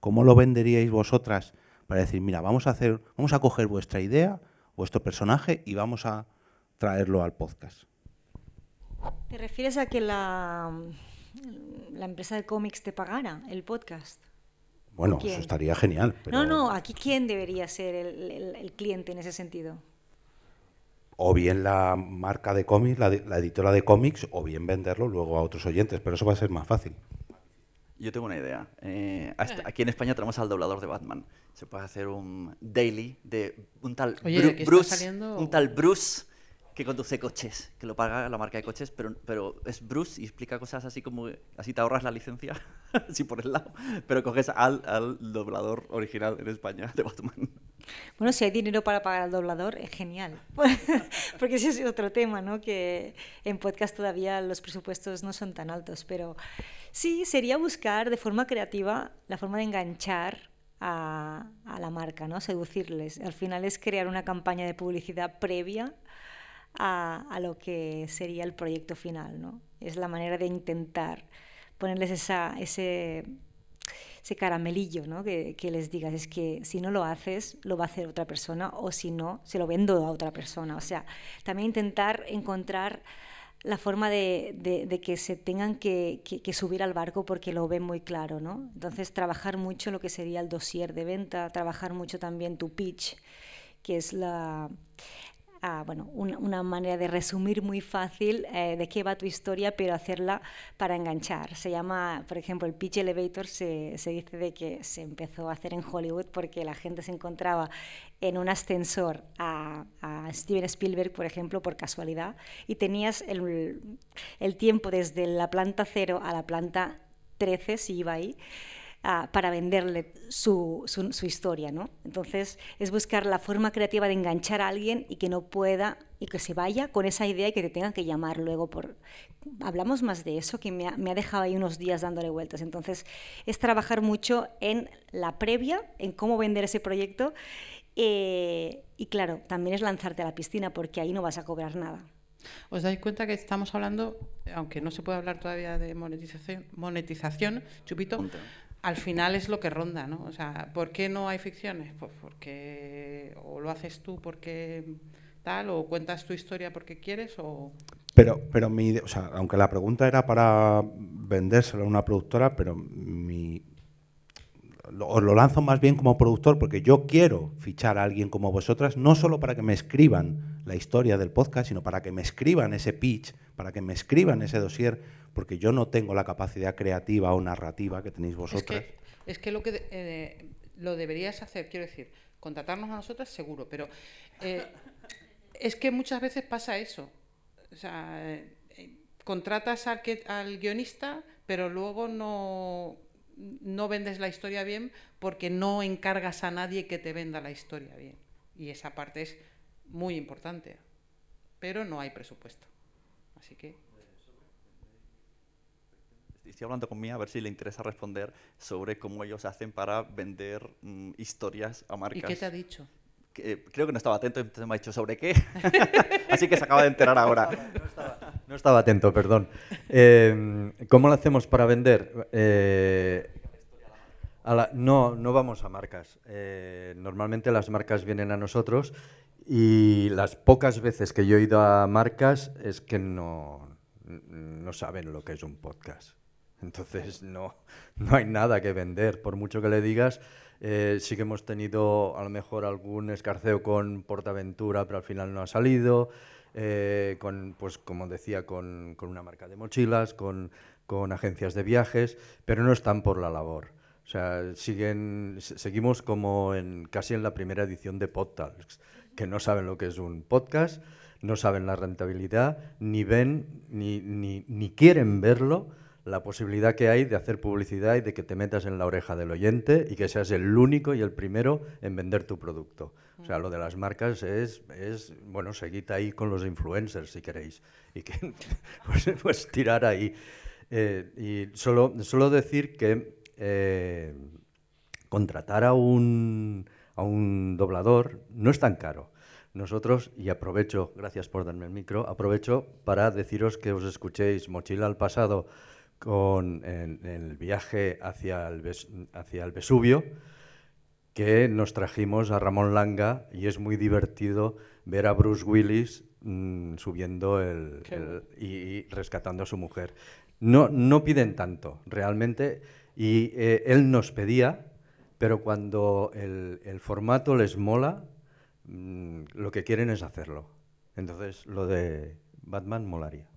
¿Cómo lo venderíais vosotras para decir, mira, vamos a hacer, vamos a coger vuestra idea, vuestro personaje y vamos a traerlo al podcast? ¿Te refieres a que la, la empresa de cómics te pagara el podcast? Bueno, eso estaría genial. No, no, aquí quién debería ser el, cliente en ese sentido. O bien la marca de cómics, la, la editora de cómics, o bien venderlo luego a otros oyentes, pero eso va a ser más fácil. Yo tengo una idea. Eh, aquí en España tenemos al doblador de Batman. Se puede hacer un daily de un tal un tal Bruce que conduce coches, que lo paga la marca de coches, pero, pero es Bruce y explica cosas así como, así te ahorras la licencia, así por el lado, pero coges al, al doblador original en España de Batman. Bueno, si hay dinero para pagar al doblador, es genial, porque ese es otro tema, ¿no? Que en podcast todavía los presupuestos no son tan altos, pero sí, sería buscar de forma creativa la forma de enganchar a, a la marca, ¿no? Seducirles. Al final es crear una campaña de publicidad previa a, lo que sería el proyecto final. ¿no? Es la manera de intentar ponerles esa, ese, ese caramelillo ¿no? que, les digas, es que si no lo haces, lo va a hacer otra persona o si no, se lo vendo a otra persona. O sea, también intentar encontrar la forma de, que se tengan que, subir al barco porque lo ven muy claro, ¿no? Entonces, trabajar mucho lo que sería el dossier de venta, trabajar mucho también tu pitch, que es la, bueno, una, manera de resumir muy fácil eh, de qué va tu historia, pero hacerla para enganchar. Se llama, por ejemplo, el pitch elevator, se, dice de que se empezó a hacer en Hollywood porque la gente se encontraba en un ascensor a, Steven Spielberg, por ejemplo, por casualidad, y tenías el, tiempo desde la planta cero a la planta 13, si iba ahí Ah, para venderle su, su, historia. ¿no? Entonces, es buscar la forma creativa de enganchar a alguien y que no pueda y que se vaya con esa idea y que te tengan que llamar luego por... Hablamos más de eso, que me ha, me dejado ahí unos días dándole vueltas. Entonces, es trabajar mucho en la previa, en cómo vender ese proyecto eh, y claro, también es lanzarte a la piscina porque ahí no vas a cobrar nada. ¿Os dais cuenta que estamos hablando, aunque no se puede hablar todavía de monetización, monetización chupito, al final es lo que ronda, ¿no? O sea, ¿por qué no hay ficciones? Pues porque o lo haces tú porque tal, o cuentas tu historia porque quieres, Pero, pero mi, o sea, aunque la pregunta era para vendérsela a una productora, pero mi, os lo lanzo más bien como productor, porque yo quiero fichar a alguien como vosotras, no solo para que me escriban la historia del podcast, sino para que me escriban ese pitch, para que me escriban ese dossier, porque yo no tengo la capacidad creativa o narrativa que tenéis vosotras. Es que, lo que eh, lo deberías hacer, quiero decir, contratarnos a nosotras seguro, pero eh, es que muchas veces pasa eso. O sea, eh, contratas al, que, al guionista, pero luego no, no vendes la historia bien porque no encargas a nadie que te venda la historia bien. Y esa parte es muy importante, pero no hay presupuesto. Así que estoy hablando con a ver si le interesa responder sobre cómo ellos hacen para vender mm, historias a marcas. ¿Y qué te ha dicho? Eh, creo que no estaba atento, entonces me ha dicho, ¿sobre qué? Así que se acaba de enterar ahora. No estaba, atento, perdón. Eh, ¿Cómo lo hacemos para vender? Eh, no, no vamos a marcas. normalmente las marcas vienen a nosotros y las pocas veces que yo he ido a marcas es que no, no saben lo que es un podcast. Entonces no, hay nada que vender, por mucho que le digas. Eh, sí que hemos tenido a lo mejor algún escarceo con Portaventura, pero al final no ha salido. Eh, con, pues como decía, con, una marca de mochilas, con, agencias de viajes, pero no están por la labor. O sea, siguen, seguimos como en, casi en la primera edición de Podtalks, que no saben lo que es un podcast, no saben la rentabilidad, ni ven, ni quieren verlo, la posibilidad que hay de hacer publicidad y de que te metas en la oreja del oyente y que seas el único y el primero en vender tu producto. O sea, lo de las marcas es, bueno, seguid ahí con los influencers si queréis y que pues, pues, tirar ahí. Eh, y solo, solo decir que eh, contratar a un, a un doblador no es tan caro. Nosotros, y aprovecho, gracias por darme el micro, aprovecho para deciros que os escuchéis Mochila al Pasado con, el viaje hacia el, hacia el Vesubio, que nos trajimos a Ramón Langa y es muy divertido ver a Bruce Willis mm, subiendo el, y, rescatando a su mujer. No, no piden tanto, realmente, y eh, él nos pedía, pero cuando el, formato les mola, mm, lo que quieren es hacerlo. Entonces, lo de Batman molaría.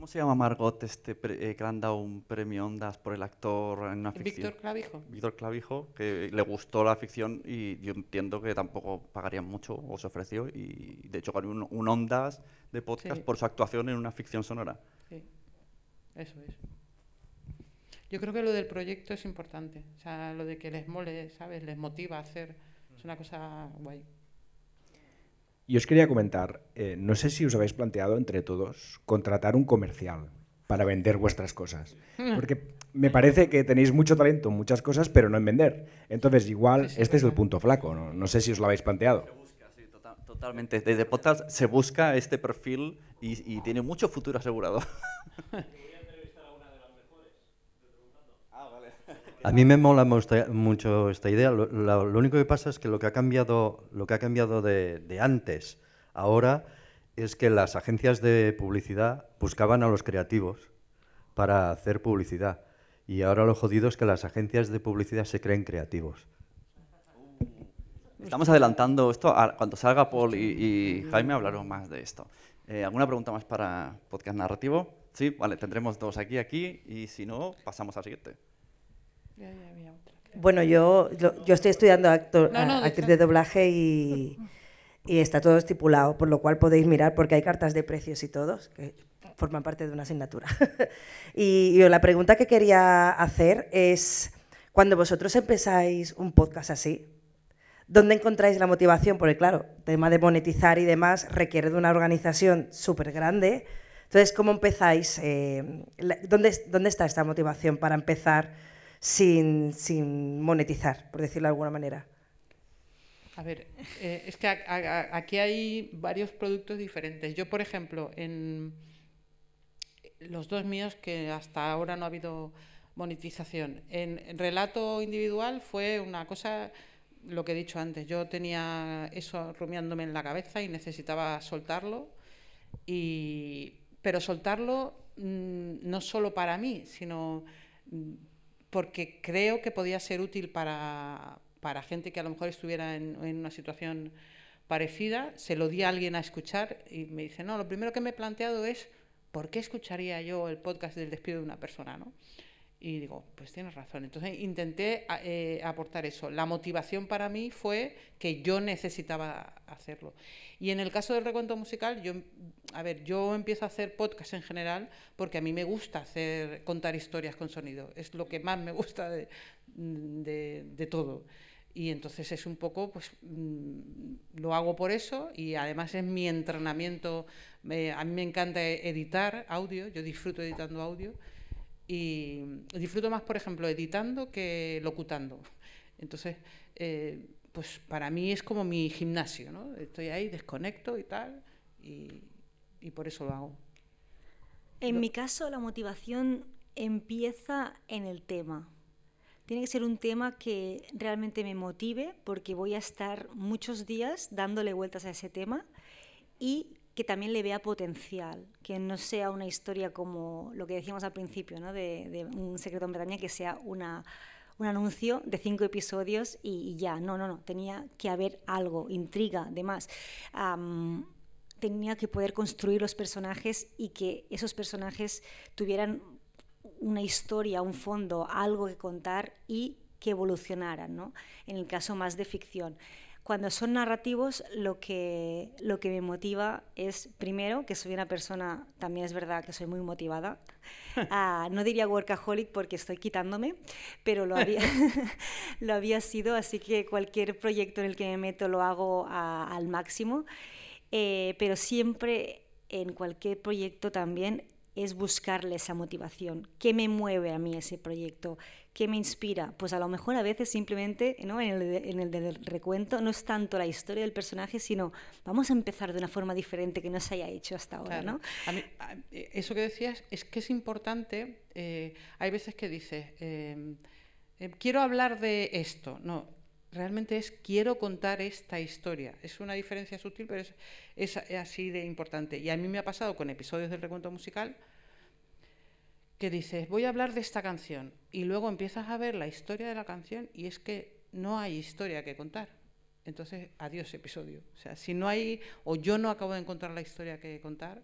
¿Cómo se llama Margot, este eh, que le han dado un premio Ondas por el actor en una ficción? Víctor Clavijo. Víctor Clavijo, que le gustó la ficción y yo entiendo que tampoco pagarían mucho, o se ofreció, y de hecho ganó un, Ondas de podcast por su actuación en una ficción sonora. Sí, eso es. Yo creo que lo del proyecto es importante, o sea, lo de que les mole, ¿sabes? Les motiva a hacer, es una cosa guay. Y os quería comentar, eh, no sé si os habéis planteado entre todos contratar un comercial para vender vuestras cosas. Mm. Porque me parece que tenéis mucho talento en muchas cosas, pero no en vender. Entonces, igual, este es el punto flaco. ¿no? sé si os lo habéis planteado. Tota-, totalmente. Desde Podcast se busca este perfil y, y tiene mucho futuro asegurado. A mí me mola mucho esta idea. Lo, único que pasa es que lo que ha cambiado, de, antes ahora es que las agencias de publicidad buscaban a los creativos para hacer publicidad. Y ahora lo jodido es que las agencias de publicidad se creen creativos. Estamos adelantando esto. Cuando salga Paul y, Jaime hablaron más de esto. Eh, ¿Alguna pregunta más para Podcast Narrativo? Sí, vale, tendremos dos aquí, aquí, y si no, pasamos al siguiente. Bueno, yo, yo estoy estudiando actor, ah, actriz de doblaje y, está todo estipulado, por lo cual podéis mirar porque hay cartas de precios y todos que forman parte de una asignatura. y, la pregunta que quería hacer es, cuando vosotros empezáis un podcast así, ¿Dónde encontráis la motivación? Porque claro, el tema de monetizar y demás requiere de una organización súper grande. Entonces, ¿cómo empezáis? Eh, ¿dónde, ¿Dónde está esta motivación para empezar sin, sin monetizar, por decirlo de alguna manera. A ver, eh, es que aquí hay varios productos diferentes. Yo, por ejemplo, en los dos míos que hasta ahora no ha habido monetización. En, relato individual fue una cosa, lo que he dicho antes, yo tenía eso rumiándome en la cabeza y necesitaba soltarlo, y, pero soltarlo mm, no solo para mí, sino mm, porque creo que podía ser útil para, para gente que a lo mejor estuviera en, una situación parecida. Se lo di a alguien a escuchar y me dice, no, lo primero que me he planteado es, ¿por qué escucharía yo el podcast del despido de una persona? ¿no? Y digo, pues tienes razón. Entonces intenté eh, aportar eso. La motivación para mí fue que yo necesitaba hacerlo. Y en el caso del recuento musical, yo, a ver, yo empiezo a hacer podcast en general porque a mí me gusta hacer, contar historias con sonido. Es lo que más me gusta de, todo. Y entonces es un poco, pues mm, lo hago por eso y además es mi entrenamiento. a mí me encanta editar audio, yo disfruto editando audio. Y disfruto más, por ejemplo, editando que locutando. Entonces, eh, pues para mí es como mi gimnasio, ¿no? Estoy ahí, desconecto y tal, y, por eso lo hago. En mi caso, la motivación empieza en el tema. Tiene que ser un tema que realmente me motive porque voy a estar muchos días dándole vueltas a ese tema y que también le vea potencial, que no sea una historia como lo que decíamos al principio, ¿no? de, un secreto en Bretaña, que sea una, un anuncio de cinco episodios y, ya. No, no, no, tenía que haber algo, intriga, demás. tenía que poder construir los personajes y que esos personajes tuvieran una historia, un fondo, algo que contar y que evolucionaran, ¿no? En el caso más de ficción cuando son narrativos, lo que, lo que me motiva es, primero, que soy una persona, también es verdad que soy muy motivada. Ah, no diría workaholic porque estoy quitándome, pero lo había, lo había sido, así que cualquier proyecto en el que me meto lo hago al máximo. Eh, pero siempre en cualquier proyecto también es buscarle esa motivación. ¿Qué me mueve a mí ese proyecto? ¿Qué me inspira? Pues a lo mejor a veces simplemente, ¿no? en, el del recuento, no es tanto la historia del personaje, sino vamos a empezar de una forma diferente que no se haya hecho hasta ahora. eso que decías es que es importante. Eh, hay veces que dices, eh, em, quiero hablar de esto. No, realmente es quiero contar esta historia. Es una diferencia sutil, pero es, es, así de importante. Y a mí me ha pasado con episodios del recuento musical que dices, voy a hablar de esta canción, y luego empiezas a ver la historia de la canción y es que no hay historia que contar. Entonces, adiós episodio. O sea, si no hay, o yo no acabo de encontrar la historia que contar,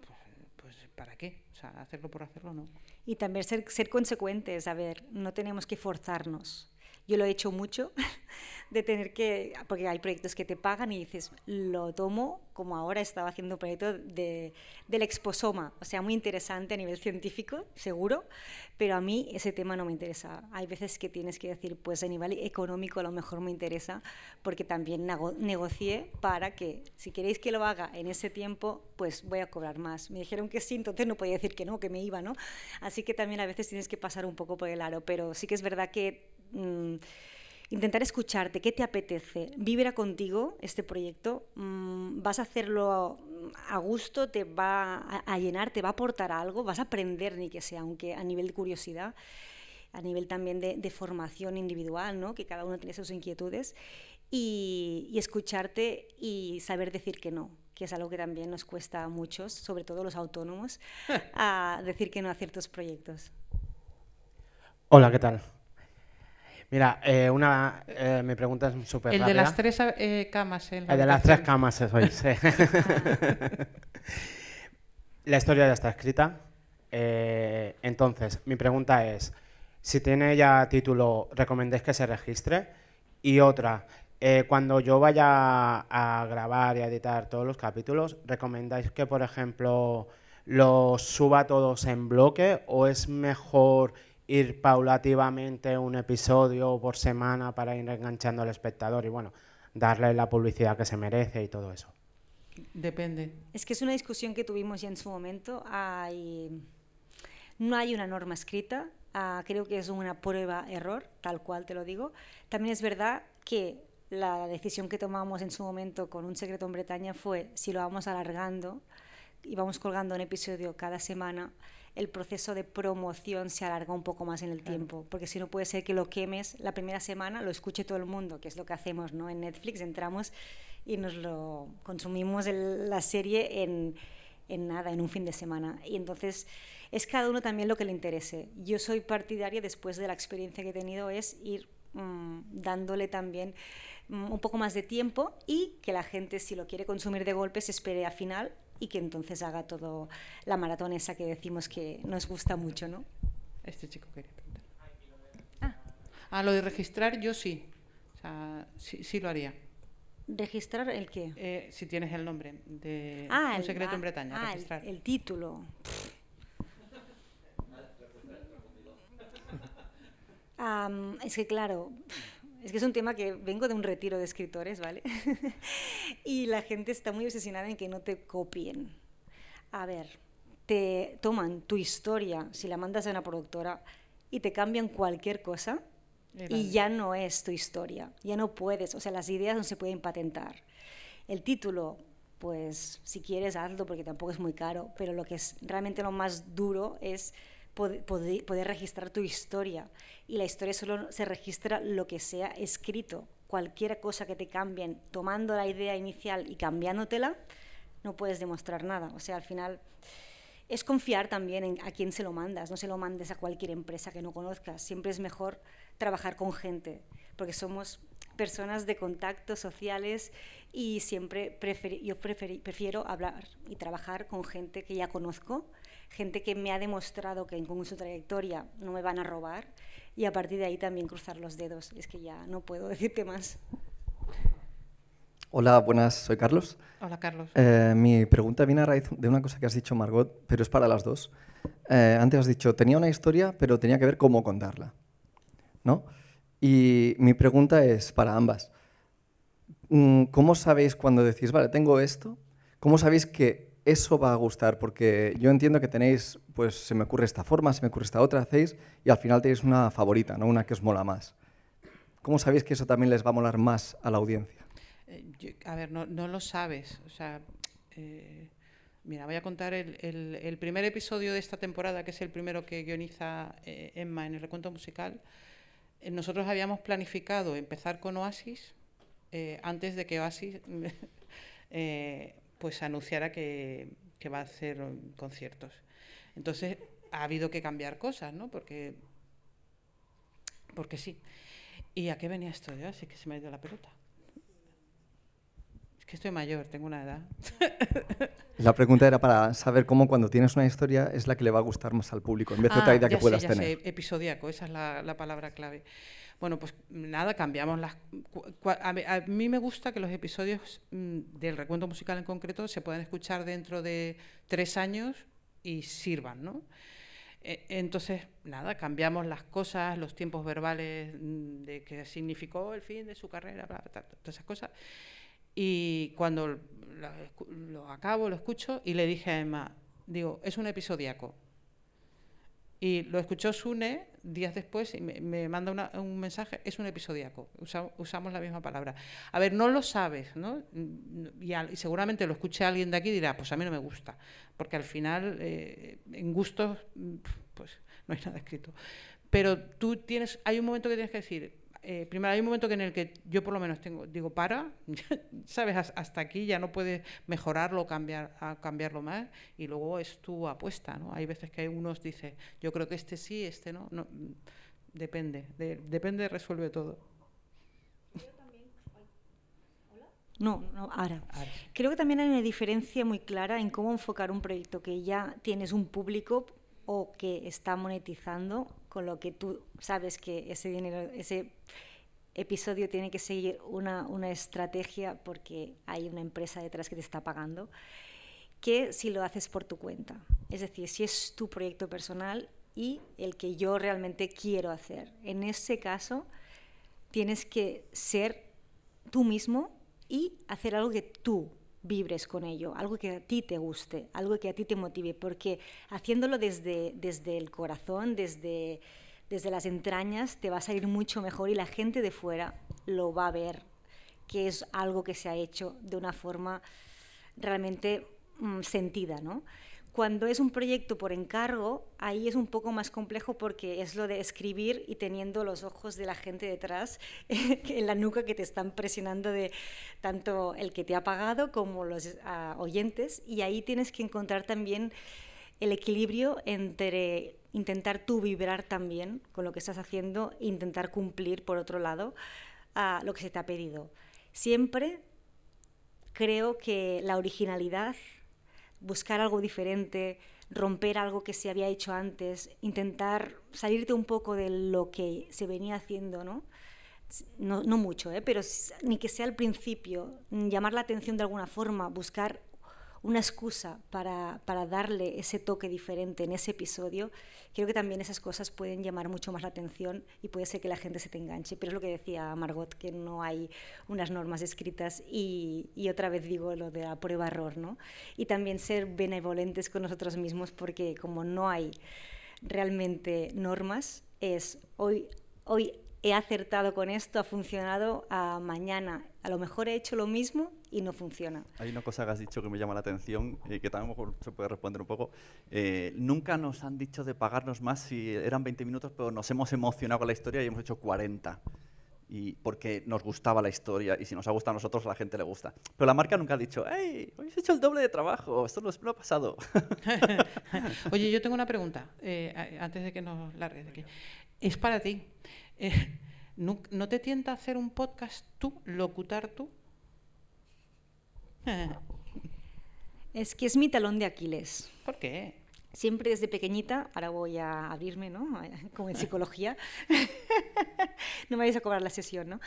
pues, pues ¿para qué? O sea, hacerlo por hacerlo no. Y también ser, ser consecuentes, a ver, no tenemos que forzarnos yo lo he hecho mucho, de tener que, porque hay proyectos que te pagan y dices, lo tomo como ahora estaba haciendo un proyecto de, del exposoma, o sea, muy interesante a nivel científico, seguro, pero a mí ese tema no me interesa. Hay veces que tienes que decir, pues a nivel económico a lo mejor me interesa, porque también negocié para que, si queréis que lo haga en ese tiempo, pues voy a cobrar más. Me dijeron que sí, entonces no podía decir que no, que me iba, ¿no? Así que también a veces tienes que pasar un poco por el aro, pero sí que es verdad que Mm, intentar escucharte, qué te apetece, vibra contigo este proyecto, mm, vas a hacerlo a gusto, te va a, llenar, te va a aportar algo, vas a aprender ni que sea, aunque a nivel de curiosidad a nivel también de, formación individual, ¿no? que cada uno tiene sus inquietudes, y, y, escucharte y saber decir que no, que es algo que también nos cuesta a muchos, sobre todo los autónomos, a decir que no a ciertos proyectos. Hola, ¿qué tal? Mira, eh, una, eh, mi pregunta es súper rápida. El de las tres eh, camas. el de las tres camas, eso es. la historia ya está escrita. Eh, entonces, mi pregunta es, si tiene ya título, ¿recomendáis que se registre? Y otra, cuando yo vaya a grabar y a editar todos los capítulos, ¿recomendáis que, por ejemplo, los suba todos en bloque o es mejor ir paulativamente un episodio por semana para ir enganchando al espectador y bueno, darle la publicidad que se merece y todo eso. Depende. Es que es una discusión que tuvimos ya en su momento. Hay... No hay una norma escrita, ah, creo que es una prueba-error, tal cual te lo digo. También es verdad que la decisión que tomamos en su momento con un secreto en Bretaña fue si lo vamos alargando y vamos colgando un episodio cada semana, el proceso de promoción se alarga un poco más en el tiempo, porque si no puede ser que lo quemes la primera semana, lo escuche todo el mundo, que es lo que hacemos ¿no? en Netflix, entramos y nos lo consumimos la serie en, nada, en un fin de semana. Y entonces es cada uno también lo que le interese. Yo soy partidaria, después de la experiencia que he tenido, es ir mm, dándole también mm, un poco más de tiempo y que la gente, si lo quiere consumir de golpe, se espere a final y que entonces haga todo la maratón esa que decimos que nos gusta mucho, ¿no? Este chico quería preguntar. Ah, ah. lo de registrar yo sí, o sea, sí, sí lo haría. ¿Registrar el qué? Eh, si tienes el nombre de ah, Un secreto en Bretaña. Ah, registrar. El, título. es que claro, es que es un tema que vengo de un retiro de escritores, ¿vale? y la gente está muy obsesionada en que no te copien. A ver, te toman tu historia, si la mandas a una productora, y te cambian cualquier cosa, y ya no es tu historia, ya no puedes, o sea, las ideas no se pueden patentar. El título, pues si quieres hazlo porque tampoco es muy caro, pero lo que es realmente lo más duro es poder, registrar tu historia. Y la historia solo se registra lo que sea escrito. Cualquier cosa que te cambien, tomando la idea inicial y cambiándotela, no puedes demostrar nada. O sea, al final es confiar también en a quién se lo mandas. No se lo mandes a cualquier empresa que no conozcas. Siempre es mejor trabajar con gente, porque somos personas de contacto sociales y siempre yo prefiero hablar y trabajar con gente que ya conozco gente que me ha demostrado que con su trayectoria no me van a robar y a partir de ahí también cruzar los dedos. Es que ya no puedo decirte más. Hola, buenas, soy Carlos. Hola, Carlos. Eh, mi pregunta viene a raíz de una cosa que has dicho, Margot, pero es para las dos. Eh, antes has dicho, tenía una historia, pero tenía que ver cómo contarla. ¿No? Y mi pregunta es para ambas. Mm, ¿Cómo sabéis cuando decís, vale, tengo esto? ¿Cómo sabéis que eso va a gustar, porque yo entiendo que tenéis, pues se me ocurre esta forma, se me ocurre esta otra, hacéis, y al final tenéis una favorita, ¿no? una que os mola más. ¿Cómo sabéis que eso también les va a molar más a la audiencia? Eh, a ver, no, lo sabes. O sea, eh, mira, voy a contar el, primer episodio de esta temporada, que es el primero que guioniza eh, Emma en el recuento musical. nosotros habíamos planificado empezar con Oasis antes de que Oasis... pues anunciara que, va a hacer um, conciertos. Entonces ha habido que cambiar cosas, ¿no? Porque, porque sí. ¿Y a qué venía esto yo? Así que se me ha ido la pelota. Es que estoy mayor, tengo una edad. La pregunta era para saber cómo cuando tienes una historia es la que le va a gustar más al público, en vez de ah, otra idea que puedas tener. episodiaco, esa es la palabra clave. Bueno, pues nada, cambiamos las... A mí me gusta que los episodios mm, del recuento musical en concreto se puedan escuchar dentro de tres años y sirvan, ¿no? E, entonces, nada, cambiamos las cosas, los tiempos verbales mm, de que significó el fin de su carrera, todas esas cosas. Y cuando lo, acabo, lo escucho y le dije a Emma, digo, es un episodiaco. Y lo escuchó Sune días después y me, manda un mensaje, es un episodiaco, usamos la misma palabra. A ver, no lo sabes, ¿no? Y, seguramente lo escuche alguien de aquí y dirá, ah, pues a mí no me gusta, porque al final eh, en gustos mm, pues no hay nada escrito. Pero tú tienes, hay un momento que tienes que decir, eh, primero hay un momento que en el que yo por lo menos tengo, digo, para, sabes, hasta aquí ya no puedes mejorarlo, cambiar, a cambiarlo más, y luego es tu apuesta, ¿no? Hay veces que hay unos dice, yo creo que este sí, este no, mm, depende, depende, resuelve todo. No, no, ahora. Creo que también hay una diferencia muy clara en cómo enfocar un proyecto que ya tienes un público o que está monetizando con lo que tú sabes que ese dinero, ese episodio tiene que seguir una, una estrategia porque hay una empresa detrás que te está pagando, que si lo haces por tu cuenta. Es decir, si es tu proyecto personal y el que yo realmente quiero hacer. En ese caso, tienes que ser tú mismo y hacer algo que tú vibres con ello, algo que a ti te guste, algo que a ti te motive, porque haciéndolo desde, desde el corazón, desde, desde las entrañas, te va a salir mucho mejor y la gente de fuera lo va a ver, que es algo que se ha hecho de una forma realmente mm, sentida, ¿no? Cuando es un proyecto por encargo, ahí es un poco más complejo porque es lo de escribir y teniendo los ojos de la gente detrás en la nuca que te están presionando de tanto el que te ha pagado como los ah, oyentes. Y ahí tienes que encontrar también el equilibrio entre intentar tú vibrar también con lo que estás haciendo e intentar cumplir, por otro lado, ah, lo que se te ha pedido. Siempre creo que la originalidad buscar algo diferente, romper algo que se había hecho antes, intentar salirte un poco de lo que se venía haciendo, ¿no? No, mucho, ¿eh? pero ni que sea al principio, llamar la atención de alguna forma, buscar una excusa para, darle ese toque diferente en ese episodio, creo que también esas cosas pueden llamar mucho más la atención y puede ser que la gente se te enganche. Pero es lo que decía Margot, que no hay unas normas escritas y, otra vez digo lo de la prueba-error, ¿no? Y también ser benevolentes con nosotros mismos porque como no hay realmente normas, es hoy, hoy he acertado con esto, ha funcionado, mañana a lo mejor he hecho lo mismo y no funciona. Hay una cosa que has dicho que me llama la atención y que también se puede responder un poco. Eh, nunca nos han dicho de pagarnos más si eran 20 minutos, pero nos hemos emocionado con la historia y hemos hecho 40. Y porque nos gustaba la historia y si nos ha gustado a nosotros a la gente le gusta. Pero la marca nunca ha dicho, ¡hey! habéis hecho el doble de trabajo, esto no, ha pasado. Oye, yo tengo una pregunta eh, antes de que nos largues Es para ti. Eh, ¿no, te tienta hacer un podcast tú, locutar tú? es que es mi talón de Aquiles. ¿Por qué? Siempre desde pequeñita, ahora voy a abrirme, ¿no? Como en psicología. no me vais a cobrar la sesión, ¿no?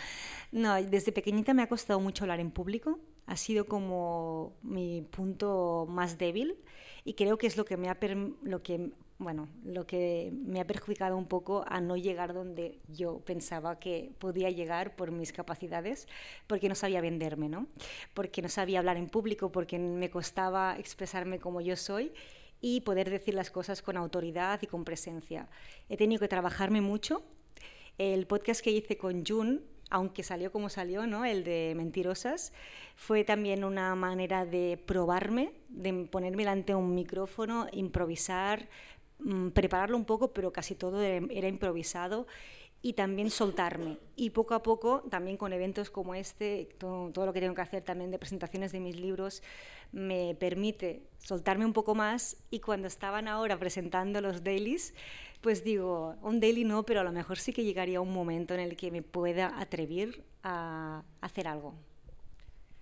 No, desde pequeñita me ha costado mucho hablar en público. Ha sido como mi punto más débil y creo que es lo que me ha lo que bueno, lo que me ha perjudicado un poco a no llegar donde yo pensaba que podía llegar por mis capacidades, porque no sabía venderme, ¿no? Porque no sabía hablar en público, porque me costaba expresarme como yo soy y poder decir las cosas con autoridad y con presencia. He tenido que trabajarme mucho. El podcast que hice con Jun, aunque salió como salió, ¿no? El de Mentirosas, fue también una manera de probarme, de ponerme delante de un micrófono, improvisar, Mm, prepararlo un poco, pero casi todo era, improvisado y también soltarme. Y poco a poco, también con eventos como este, todo, lo que tengo que hacer también de presentaciones de mis libros, me permite soltarme un poco más. Y cuando estaban ahora presentando los dailies, pues digo, un daily no, pero a lo mejor sí que llegaría un momento en el que me pueda atrever a hacer algo.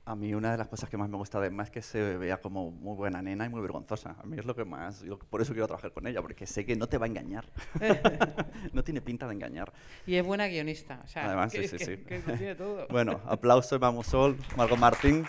A mí una de las cosas que más me gusta además es que se vea como muy buena nena y muy vergonzosa. A mí es lo que más, por eso quiero trabajar con ella, porque sé que no te va a engañar. no tiene pinta de engañar. Y es buena guionista. además, sí, sí, Que, todo. bueno, aplauso, vamos Sol, Margot Martín.